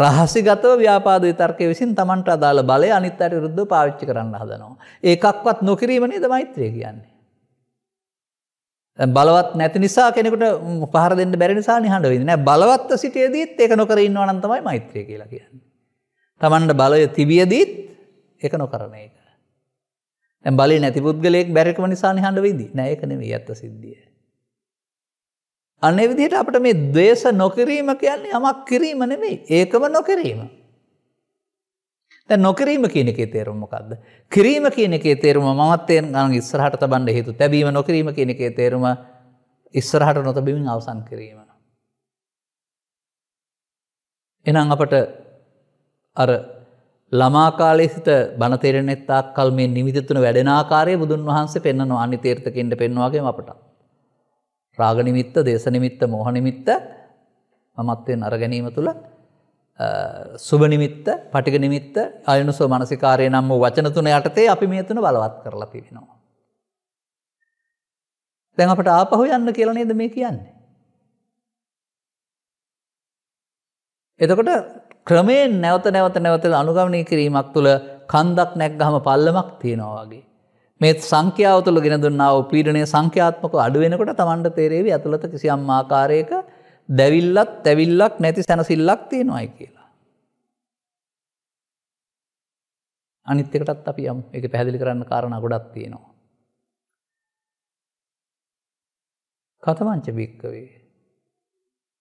රහසිගතව ව්‍යාපාද තර්කය විසින් තමන්ට අදාළ බලය අනිත් අයට රුද්ධ පාවිච්චි කරන්න හදනවා. ඒකක්වත් නොකිරීමනේ ද මෛත්‍රය කියන්නේ. බලවත් නැති නිසා කෙනෙකුට පහර දෙන්න බැරි නිසා නිහඬ වෙන්නේ නැහැ. බලවත්ව සිටියේදීත් ඒක නොකර ඉන්නවා නම් තමයි මෛත්‍රිය කියලා කියන්නේ. තමන්ට බලය තිබියදීත් එක නොකරන එක. බල නැති පුද්ගලයෙක් බැරකම නිසා හඬ වෙදී නෑකනම ඇත්ත සිද්ධිය. අන්න විදිහට අපට මේ දේශ නොකිරීම කියන්නේ යමක් කිරීම නෙමේ ඒකම නොකිරීම. නොකිරීම කියන එකේ තේරුමකක්ද. කිරීම කියන එකේ තේරුම මත්තේ ගන ඉස්සරහට බන්ඩ හිතු තැබීම නොකිරීම කියන එකේ තේරුම ඉස්සරහට නොතබිමින් අවසන් කිරීම. එනම් අපට අර ළමාකාලේ සිට බනතෙරෙනෙත්තා කල් මේ නිමිතතුන වැඩෙනආකාරය බුදුන් වහන්සේ පෙන්න්නනවා අනි තේර්ථකෙන්ට පෙන්වාගේ අපට. රාගනිමිත්ත දේශනිමිත්ත මොහනිමිත්ත මමත්වෙන් අරගැනීම තුළ සුභනිමිත්ත පටිගනිමිත්ත අයනුසෝ මනසිකාරය නම් වූ වචනතුන යටතේ අපි මේ තුන බලවත් කරලා තිබෙනවා. තැන් අපට ආපහු යන්න කියලනේද මේ කියන්නේ. එතකොට ක්‍රමයෙන් නැවත නැවත නැවතද අනුගමනය කිරීමක් තුළ කන්දක් නැක් ගහම පල්ලමක් තියෙනවාගේ. මේත් සංඛ්‍යාව තුළ ගෙන දුන්නාව පීඩනය සංඛ්‍යාත්මක අඩුවෙනකොට තමන්ට තේරේවි ඇතුළත කිසියම් ආකාරයක දැවිල්ලත් තැවිල්ලක් නැති සැනසිල්ලක් තියෙනවායි කියලා. අනිත්‍යකටත් අපි යම් එක පැදිලි කරන්න කාරණ ගොඩක් තියෙනවා. කතමංච භික්කවේ.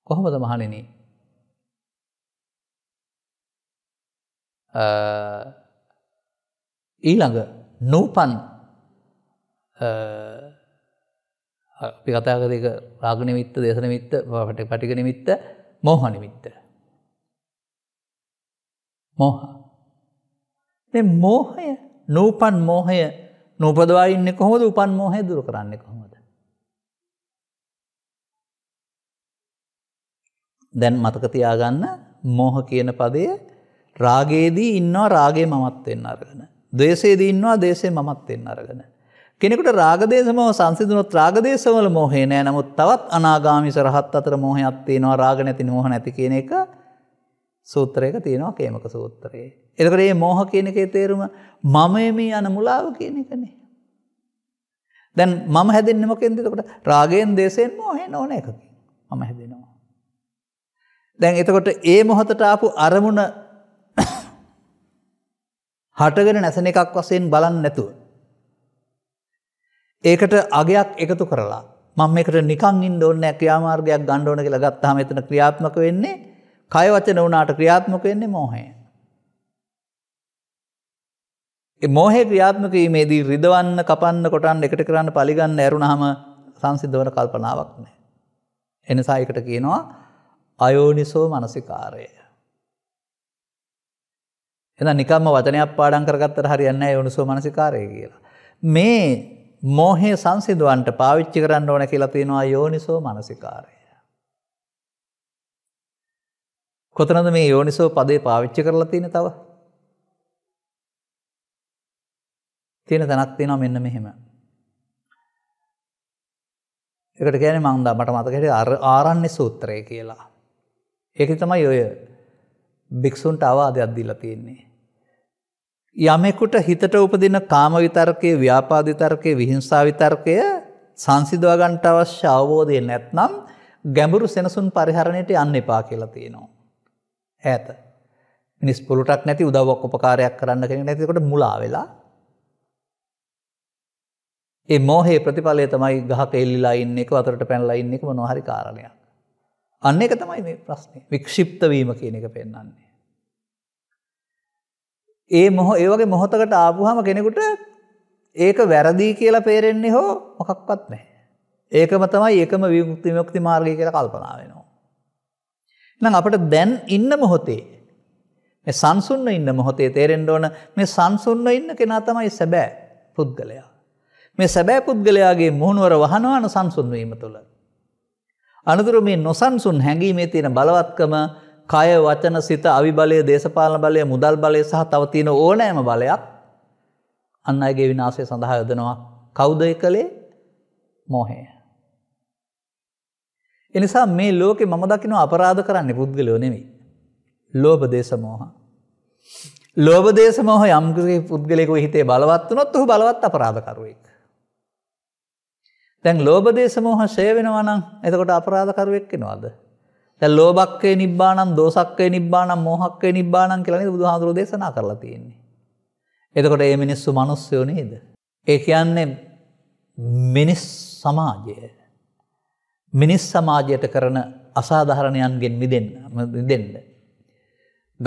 කොහොමද මහනිනී ඊළඟ නූපන් අපි කතාකරක රාගනිමිත්ත දේශනමිත්ත පට පටිකනිමිත්ත මෝහනිමිත්ත. මෝහ. මෝහය නූපන් මෝහය නූපදවාඉන්න කොහොද උපන් මෝහය දුර කරන්න කොහොමද. දැන් මතකතියාගන්න මෝහ කියන පදය රාගයේදී ඉන්නවා රාගේ මමත් වෙන්න අරගෙන. දේශේදී ඉන්නවා දේශේ මමත් වෙන්න අරගෙන. කෙනෙකුට රාගදේශම සංසිදුනොත් රාගදේශවල මෝහේ නෑ නමුත් තවත් අනාගාමි සරහත් අතර මෝහයක් තියෙනවා රාග නැති මෝහ නැති කියන එක සූත්‍රයක තියෙනවා කේමක සූත්‍රයේ. එතකට ඒ මෝහ කියන එකේ තේරුම මමයම යන මුලාව කියන එකනේ. දැන් මම හැදෙන්න්න මොකෙන්දකට රාගයෙන් දේශයෙන් මෝහ නොන එකකින් මම හැදෙනවා. දැන් එතකොට ඒ මොහොතට ආපු අරමුණ හටගෙන නැසන එකක් වසයෙන් බලන්න නැතුව. ඒකට අගයක් එකතු කරලා මං මේකට නිකං ඉන්න ඕන්න ක්‍රියාමාර්ගයක් ගණ්ඩෝන කියලා ගත්තා මෙතන ක්‍රියාත්මක වෙන්නේ කයවචන වුණට ක්‍රියාත්මක වෙන්නේ මෝහය. මෝහේ ක්‍රියාත්මකීමේදී රිදවන්න කපන්න කොටන් එකට කරන්න පලිගන්න ඇරුණහම සංසිද්ධවන කල්පනාවක් නෑ. එනිසායකට කියනවා අයෝනිසෝ මනසිකාරය. එඳ නිකම්ම වචනයක් පාඩන් කරගත්තට හරියන්න යුණුසෝ මනසිකාරය කියලා. මේ මෝහේ සංසිදුවන්ට පාවිච්චි කරන්න ඕන කියලතිෙනවා යෝනිසෝ මනසිකාරය. කොතනද මේ යෝනිසෝ පදේ පාවිච්චි කරලා තියෙන තව. තියෙන තැනක් තියෙනවා මෙන්න මෙහෙම. එකට ගැන මංදා මට මතකට ආරන්නේ සූත්‍රය කියලා. ඒක තමයි ඔය භික්‍ෂුන්ට අවාදයක් දිල්ලා තියෙන්නේ. යමෙකුට හිතට උපදින කාම විතර්කය ව්‍යාපාධිතර්කය විහිංසා විතර්කය සංසිදවාගන්ට අවශ්‍ය අවබෝධය නැත්නම් ගැඹුරු සෙනසුන් පරිහරණයට යන්න එපා කියලා තියෙනවා. ඇත. මිනිස් පුළුටක් නැති උදවක් උපකාරයක් කරන්න කෙන නැතිකොට මුලා වෙලා. ඒ මෝහේ ප්‍රතිඵලය තමයි ගහ කෙල්ලිලා ඉන්න එක අතරට පැනලා ඉන්න එක මොනොහරි කාරණයක්. අන්න එක තමයි මේ ප්‍රශ්නය වික්ෂිප්තවීම කියන එක පෙන්න්නන්නේ. ඒ මොහ ඒ වගේ මොහොතකට ආපුහම කෙනෙකුට ඒක වැරදිී කියලා පේරෙන්නේ හෝ මොකක්වත් නෑ. ඒකම තමයි ඒකම විමුක්ති මොක්ති මාර්ගය කියලා කල්පනා වෙනවා. නම් අපට දැන් ඉන්න මොහොතේ සංසුන්න ඉන්න මොහොතේ තේරෙන්ඩ ඕන මේ සංසුන්න ඉන්න කෙනා තමයි සැබෑ පුද්ගලයා. මේ සැබෑ පුද්ගලයාගේ මුහුණුවර වහනවාන සංසුන්වීම තුළ. අනතුරු මේ නොසන්සුන් හැඟීමේ තියෙන බලවත්කම කය වචන සිත අවිබලය දේශපාලන බලය මුදල් බලය සහ තවතින ඕනෑම බලයක් අන්න අගේ විනාසය සඳහා යොදනවා කෞදය කළේ මොහය. එනිසා මේ ලෝකෙ මම දකින අපරාධ කරන්න පුද්ගලයෝ නෙවි. ලෝබ දේශමෝහ. ලෝබ දේශමෝහ යම්ගේ පුද්ගලෙකු හිතේ බලවත් නොත් ඔහු බලවත් අපරාධකරුවෙක්. තැන් ලෝබ දේශමෝහ ශේවෙනවනම් එතකොට අපරාධකරුවෙක්කෙනවාද. දැන් ලෝභක්කේ නිබ්බාණං දෝසක්කේ නිබ්බාණං මොහක්කේ නිබ්බාණං කියලා නේද බුදුහාමුදුරුවෝ දේශනා කරලා තියෙන්නේ. එතකොට මේ මිනිස්සු මිනිස්සුયો නේද? ඒ කියන්නේ මිනිස් සමාජය මිනිස් සමාජයට කරන අසාධාරණයන්ගෙන් මිදෙන්න මිදෙන්න.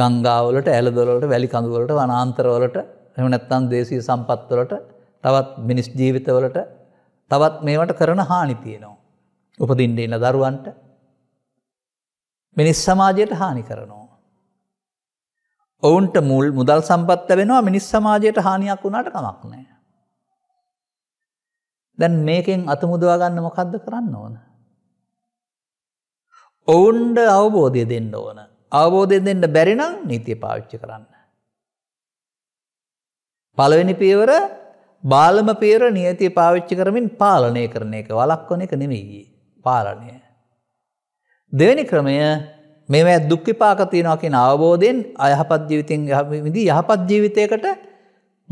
ගංගාවලට ඇලදොලට වැලි කඳුවලට වනාන්තරවලට එම නැත්තම් දේශී සම්පත්වලට තවත් මිනිස් ජීවිතවලට තවත් මේවට කරන හානි තියෙනවා. උපදින්ඩ ඉන්න දරුවන්ට මිනිස් සමාජයට හානි කරනවා. ඔවුන්ට මුල් මුදල් සම්පත්ත වෙනවා මිනිස් සමාජයට හානියක් වුණට කමක් නෑ. දැන් මේකෙන් අතමුදවාගන්න මොකක්ද කරන්න ඕන. ඔවුන්ට අවබෝධය දෙන්න ඕන අවබෝධය දෙන්න බැරිනම් නීතිය පාවිච්චි කරන්න. පළවෙනි පියවර බාලම පේර නියතිය පාවිච්චි කරමින් පාලනය කරන එක වලක්කොන එක නෙමෙයි පාලනය. දෙවැනි ක්‍රමය මෙම දුක්කිපාක තියෙනවාකින් අවබෝධයෙන් අයහපත් ජීවිතන් විදි යහපත් ජීවිතයකට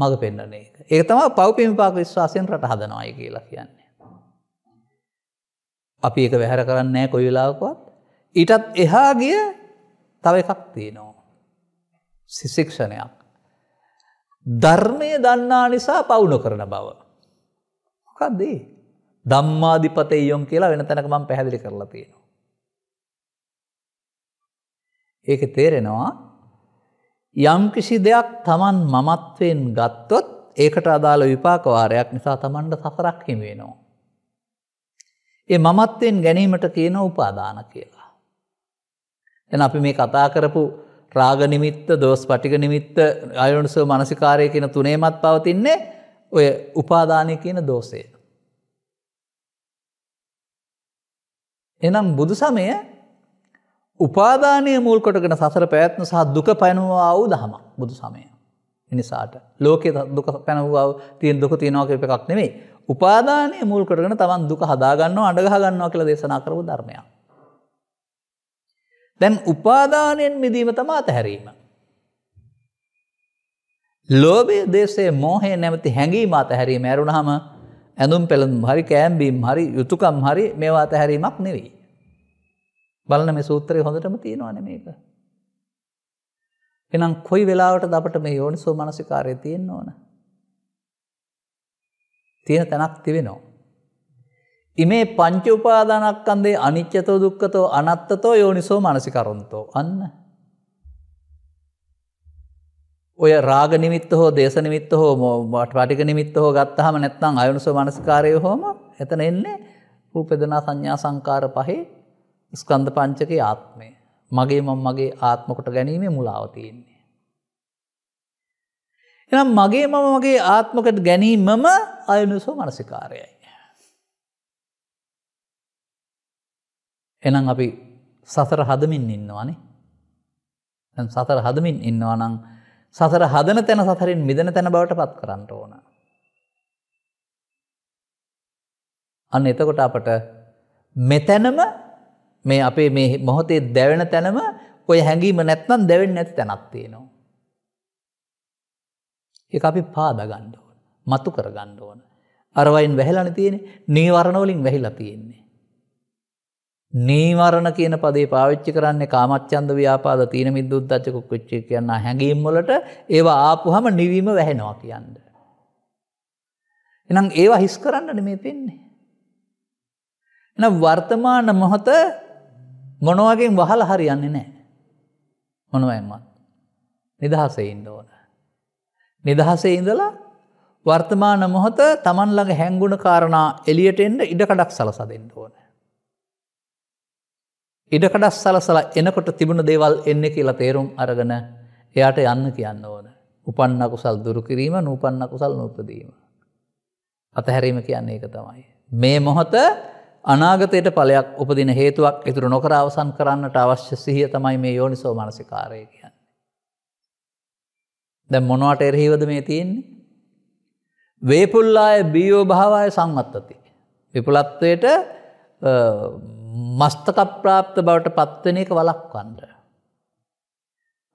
මඟ පෙන්න්නන්නේ ඒ තම පව්පිමිපාක විශ්වාසයෙන් රට හදනවාය කියලා කියන්නේ. අපි ඒක වැහැර කරන්න නෑ කොයි වෙලාවකොත් ඊටත් එහා ගිය තව එකක් තියනෝ. සිසික්ෂණයක්. ධර්මය දන්නා නිසා පවුන කරන බව. මොකක්දී. දම්මාධිපතයයොම් කියලා වෙන තැනක මං පැහැදිලි කරලා තියෙන. ඒක තේරෙනවා යම්කිසි දෙයක් තමන් මමත්වෙන් ගත්තොත් ඒකට අදාළ විපාකවාරයක් නිසා තමන්ට සසරක් හිමේනවා. ඒ මමත්වෙන් ගැනීමට කියන උපාදාන කියලා. එන අපි මේ කතා කරපු රාගනිමිත්ත දෝස් පටික නිමිත්ත අයුනුසව මනසිකාරය කියන තුනේමත් පවතින්නේ ඔය උපාදානය කියන දෝසය. එනම් බුදු සමය උපාදානය මුල් කොටගෙන සසර පැත්න සහ දුක පැනවා වූ දහම බුදු සමය. එනිසාට ලෝකෙ දුක පැනවාව තියෙන් දුක තියෙනවාක එකක් නෙමේ. උපාදානය මුල් කරගෙන තමන් දුක හදාගන්න අඩගහගන්නවා කියල දේශනා කරපු ධර්මයක්. දැන් උපාදානයෙන් මිදීම තමා තැහැරීම. ලෝබේ දේශේ මෝහය නැමති හැඟීම අතහැරීම ඇරුණහම ඇඳුම් පෙළඳම් හරි කෑම්බීම් හරි යුතුකම් හරි මේවා අතහැරීමක් නෙවෙයි. බලන මේ සූත්‍රය හොඳටම තියෙනවාන මේක. එනම් කොයි වෙලාවට දපට මේ යෝනිසෝ මනසිකාරය තියෙන් ඕන. තියෙන තැනක් තිවෙනවා. ඉමේ පංච උපාදානක්කන්දේ අනිච්චතෝ දුක්කතෝ අනත්තතෝ යෝනිසෝ මනසිකරුන්තෝ අන්න. ඔය රාග නිමිත්ත හෝ දේශ නිමිත්ත හෝ මට පටික නිමිත්ත හෝ ගත්තහම නැත්නම් අයුනුසෝ මනස්කාරය හෝම එතන එන්නේ රූපෙදනා සංඥා සංකාර පහේ ස්කන්ධ පංචකේ ආත්මය මගේ මං මගේ ආත්මකොට ගැනීමේ මුලාවතියන්නේ. එනම් මගේ මම මගේ ආත්මකට ගැනීමම අයනුසෝ මනසිකාරයයි. එනම් අපි සසර හදමින් ඉන්නවානි සතර හදමින් ඉන්නවා නං සසර හදන තැන සතරින් මිදන තැන බවට පත් කරන්නට ඕන. අන්න එතකොට අපට මෙතැනම මේ අපේ මේ මොහොතේ දැවෙන තැනම ඔය හැඟීම නැත්නම් දැවෙන් නැති තැනත්තියනවා. ඒ අපි පාදගණ්ඩ ඕන මතු කර ගණ්ඩ ඕන. අරවයින් වැහලන තියෙන නීවරණවලින් වැහිලා තියෙන්නේ. නීවරණ කියන පදේ පාවිච්චි කරන්නේ කාමච්චන්ද ව්‍යාපාද තියන මිදුද්දච්චකුක් වෙච්චි කියන්න හැඟීම්වලට ඒවා ආපුහම නිවීම වැහෙනවා කියන්න. එනම් ඒවා හිස් කරන්න නෙමේ පෙන්නේ. එන වර්තමාන මොහොත මොනවගෙන් වහල හරියන්නේ නෑ. මොනුවෙන්මත්. නිදහසේ ඉන්න ඕන. නිදහසේ ඉඳලා වර්තමාන මොහොත තමන් ළඟ හැංගුණ කාරණා එලියට එන්න ඉඩකඩක් සලස දෙන්න ඕන. ඉඩකඩක් සලසලා එනකොට තිබුණ දේවල් එන්න කියලා තේරුම් අරගෙන එයාට යන්න කියන්න ඕන. උපන්න කුසල් දුරුකිරීම නූපන්න කුසල් නූපදීම. අතහැරීම කියන්නේ එක තමයි. මේ මොහොත අනාගතයට පලයක් උපදින හේතුවක් ඉතුරු නොකර අවසන් කරන්නට අවශ්‍ය සිහිය තමයි මේ යෝනිසෝ මනසිකාරය කියන්න. දැ මොනවට එරහිවද මේ තියන්නේ. වේපුල්ලාය බියෝ භාවාය සංවත්තති. විපුලත්වයට මස්තකප්‍රාප්ත බවට පත්වන එක වලක්වන්ට.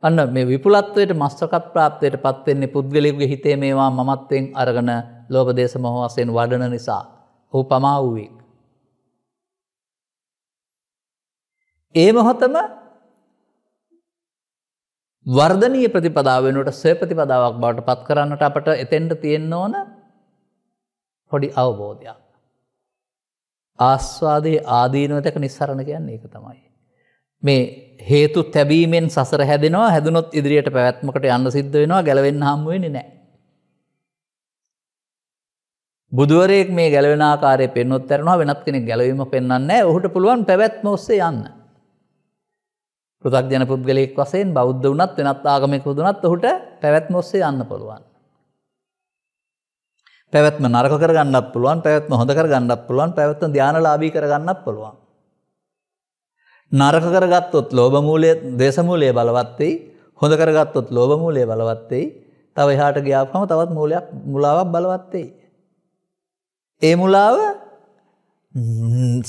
අන්න මේ විපුලත්වයට මස්තකප්‍රාප්තයට පත්වෙන්නේ පුද්ගලිගේ හිතේ මේවා මමත්වෙන් අරගන ලෝබදේශ මොහොසයෙන් වඩන නිසා. හු පමා වූවෙක්. ඒ මොහොතම වර්ධනී ප්‍රතිපදාව වෙනුවට සය ප්‍රතිපදාවක් බවට පත් කරන්නට අපට එතෙන්ට තියෙන්න ඕන පොඩි අවබෝධයක්. ආස්වාදයේ ආදීනවතක නිස්සරණ කියන්න ඒක තමයි. මේ හේතු තැබීමෙන් සසර හැදෙනවා හැදනොත් ඉදිරියට පැවැත්මකට යන්න සිද්ධ වෙනවා ගැලවෙන්න හම්ුවෙන නෑ. බුදුවරෙක් මේ ගැලවෙනකාරය පෙන්නොත් තරනවා වෙනත් කෙනෙ ගැලවීම පෙන්න්න ඔහුට පුළුවන් පැවැත්ම ඔස්සේ යන්න. පෘතක්ජන පුද්ගලයෙක් වසයෙන් බෞද්ධ වනත් වෙනත් ආගමෙක් දුනත් ඔහුට පැවැත්ම ඔස්සේ යන්න පුළුවන්. පැවැත්ම නරක කරගන්නත් පුළුවන් පැවැත්ම හොඳ කරගන්නත් පුළුවන් පැවැත්ම ධ්‍යානලාබී කරගන්නත් පුළුවන්. නරක කරගත්තොත් ලෝබමූලය දේශමූලය බලවත්වෙයි හොඳ කරගත්තොත් ලෝබමූලය බලවත්වෙයි තව එහාට ග්‍යාපම තවත් මූලයක් මුලාවක් බලවත්වෙයි. ඒ මුලාව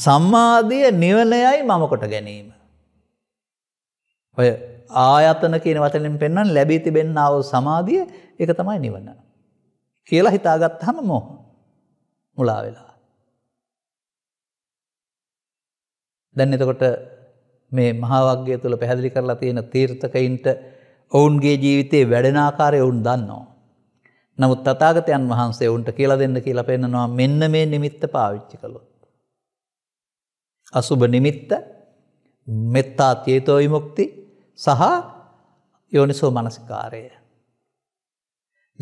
සම්මාධිය නිවනයයි මමකොට ගැනීම. ඔය ආයතන කියන වචනින් පෙන්න්න ලැබී තිබෙන්න්නාව සමාධිය එක තමයි නිවන්න. කියලා හිතාගත් හම මොහ මුලා වෙලා. දැන් එතකොට මේ මහාවක්ගේ තුළ පැහැදිලි කරලා තියෙන තීර්ථකයින්ට ඔවුන්ගේ ජීවිතයේ වැඩනාකාරය ඔවුන් දන්නවා. නමුත් තතාගතයන් වහන්සේ ඔවුන්ට කියලා දෙන්න කියලා පෙන්නවා මෙන්න මේ නිමිත්ත පාවිච්චි කළොත්. අසුබ නිමිත්ත මෙත්තා චේතෝයිමුක්ති සහ යෝනිසෝ මනසිකාරය.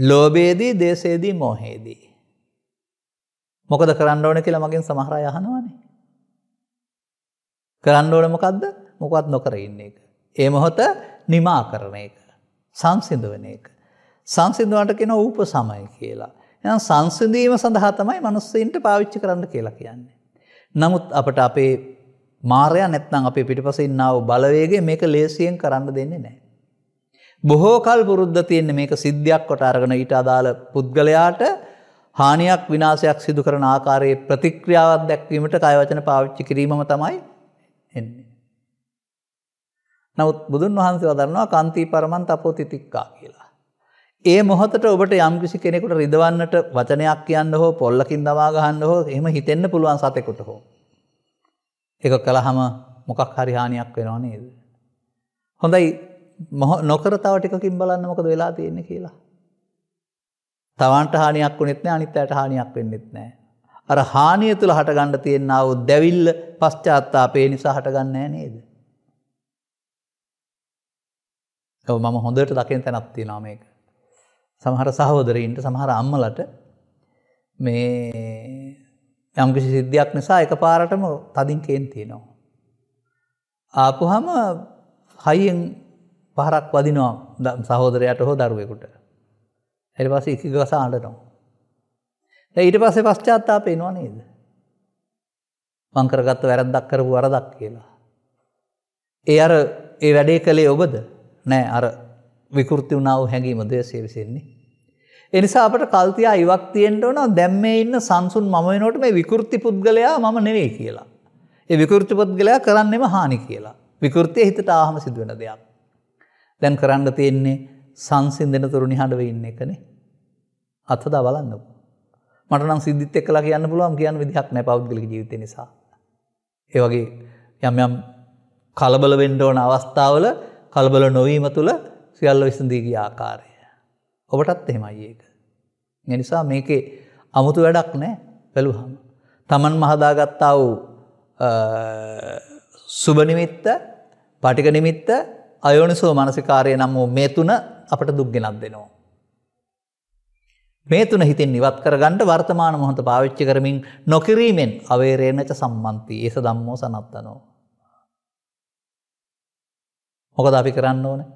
ලෝබේදී දේශේදී මෝහේදී. මොකද කරන්න ඕන කියලා මගින් සමහර යහනවානේ. කරන්න ඕන මොකක්ද මොකත් නොකර ඉන්න එක. ඒ මොහොත නිමා කරන එක. සංසිදුවන එක. සංසිදුවට කෙන ූප සමය කියලා. එ සංසිදීම සඳහා තමයි මනුස්සීන්ට පාවිච්චි කරන්න කියලා කියන්නේ. නමුත් අපට අපේ මාරය නැත්නම් අපි පිටිපස ඉන්නාව බලවේගේ මේක ලේසියෙන් කරන්න දෙන්නේ නෑ. බොහෝකල් පුරුද්ධ තියෙන්නේ මේක සිද්ධියක් කොට අරගෙන ඊට අදාළ පුද්ගලයාට හානියක් විනාසයක් සිදු කරන ආකාරයේ ප්‍රතික්‍රියාවක් දැක්වීමට කයවචන පාවිච්චි කිරීමම තමයි එන්නේ. නවත් බුදුන් වහන්සේ වදරනවා කන්තී පරමන් තපෝ තිතික්කා කියලා. ඒ මොහොතට ඔබට යම්කිසි කෙනෙකුට රිදවන්නට වචනයක් කියන්න හෝ පොල්ලකින් දවාගහන්න හෝ එම හිතෙන්න්න පුළුවන් සතෙකුට හෝ. එක කළහම මොකක් හරිහානියක් වෙනවා නේද. හොඳයි නොකර තවටිකින් බලන්න මොකද වෙලා තියෙන්නේ කියලා. තවන්ට හානියක් වනෙත්න අනිත් අයට හානියක් වෙන්නෙත් නෑ. අර හානිය තුළ හටගණ්ඩ තියෙන්න්නාව දැවිල්ල පශ්චාත්තාපය නිසා හටගන්නෑ නේද. ඇව මම හොඳට දකින තැනත්ති නාමයක. සමහර සහෝදරයින්ට සමහර අම්මලට මේ යම්කිසි සිද්ධියක් නිසා එක පාරටම තදින් කේන්තිය නවා. ආපුහම හයිෙන් පහරක් වදිනවා සහෝදරයට හෝ දරුවෙකුට. එට පස එක ගස අඩනවා. ඊට පස්සේ පශ්චාත්තා පේනවා නේද. මංකරගත්ත වැරද්දක් කරපු වරදක් කියලා. ඒ අර ඒ වැඩේ කළේ ඔබද නෑ අර විකෘති වුණාව හැඟීම දේශය විසින්නේ. එනිසා අපට කල්තියා ඉවක්තියෙන්ට ඕන දැම්ම ඉන්න සංසුන් මම වෙනට මේ විකෘති පුද්ගලයා මම නෙවේ කියලා. ඒ විකෘති පුද්ගලයා කරන්නෙම හානි කියලා. විකෘතිය හිතට ආහම සිදුවෙන දෙයක්. දැන් කරන්න තියෙන්නේ සංසින් දෙන තුරුණි හඬව ඉන්න එකනේ. අත්හදා බලන්නපු. මට නම් සිද්ධිත් එක් කලා කියන්න පුළුවන් කියන්න විදිහක් නෑ පෞද්ගලි ජීවිත නිසා. ඒවගේ යම් යම් කලබල වෙන්ඩ ඕන අවස්ථාවල කලබල නොවීම තුළ සියල්ල විසඳීගිය ආකාරය. ඔබටත් එහෙමයි ඒක. එනිසා මේකේ අමුතු වැඩක් නෑ පැළුහම. තමන් මහදාගත්තා වූ සුභනිමිත්ත පටිකනිමිත්ත අයෝනිසෝ මනසිකාරය නම් වූ මේ තුන අපට දුක්ගෙනක් දෙනවා. මේ තුන හිතින් නිවත් කරගන්නට වර්තමාන මොහොත පාවිච්චි කරමින් නොකිරීමෙන් අවේරේනච සම්මන්ති ඒස දම්මෝ සනත්තනෝ. මොකද අපි කරන්න ඕනේ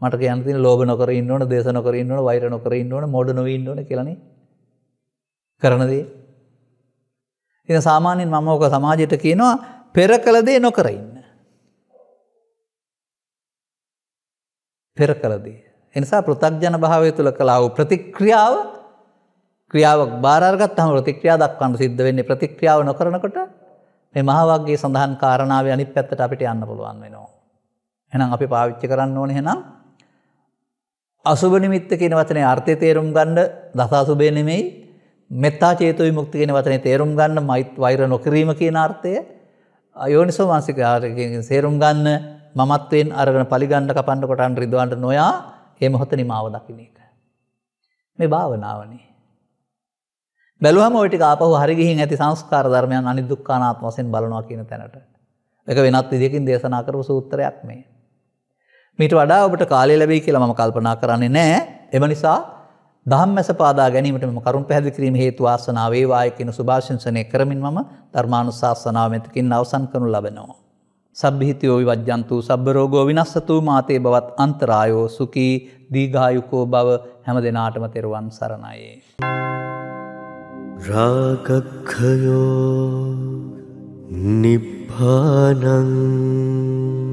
මට යන්ති ලෝබ නොකර ඉන්නවන දේශ නොකර ඉන්නවන වෛර නොකර ඉන්නවන මොඩ නොව ඉන්නන කියලන කරනදී. එ සාමාන්‍යෙන් මම ඕක සමාජයට කියනවා පෙර කළදේ නොකර ඉන්න. පෙර කළදී. එනිසා පෘතක්ජන භාවය තුළ කලාව ප්‍රතික්‍රියාව ක්‍රියාවක් භාරගත් හම ප්‍රතික්‍රියා දක්වන්න සිද්ධ වෙන්නේ ප්‍රතික්‍රියාව නොකරනකොට මේ මහාවගේ සඳහන් කාරණාව අනි පැත්තට අපිට යන්න පුළුවන් වෙනවා. එනම් අපි පාවිච්චි කරන්න ඕන හෙනම් අසුභ නිමිත්ත කියන වචනේ අර්ථය තේරුම් ගන්න දසාසුභය නෙමෙයි මෙත්තා චේතුවි මුක්ති කියෙන වතනේ තේරුම් ගන්න මයිත් වෛර නොකිරීම කියන අර්ථය යෝනිසෝ මාසික ආරකින් සේරුම් ගන්න මමත්වෙන් අරගෙන පලිගන්න කපන්න කොටන් රිදවන්ට නොයා හෙම හොත නිමාව දකින එක. මේ භාවනාවනේ. බැලුවම ඔටි අපහු හරිගිහින් ඇති සංස්කාර ධර්මයන් අනි දුක්කානාත්මසෙන් බලනවා කියන තැනට. එක වෙනත් විදිකින් දේශනා කරපු සූත්‍රයක් මේ. මීට වඩා ඔබට කාලය ලැබේ කියලා මම කල්පනා කරන්නේ නෑ එම නිසා දහම් ඇස පාදා ගැනීමටම කරුම් පැදිි කිරීම හේතු වාසනාවේවාය කියන සුභාශංසනය කරමින් මම ධර්මාණු ශාසනාවමතකින් අවසන් කරනු ලබෙනවා. සබ්ිහිතයෝ විවජ්‍යන්තු සබ්බරෝගෝ විනස්සතු මාතේ බවත් අන්තරායෝ සුකී දීගායුකෝ බව හැම දෙනාටම තෙරුවන් සරණයේ. रागखयो निभानम्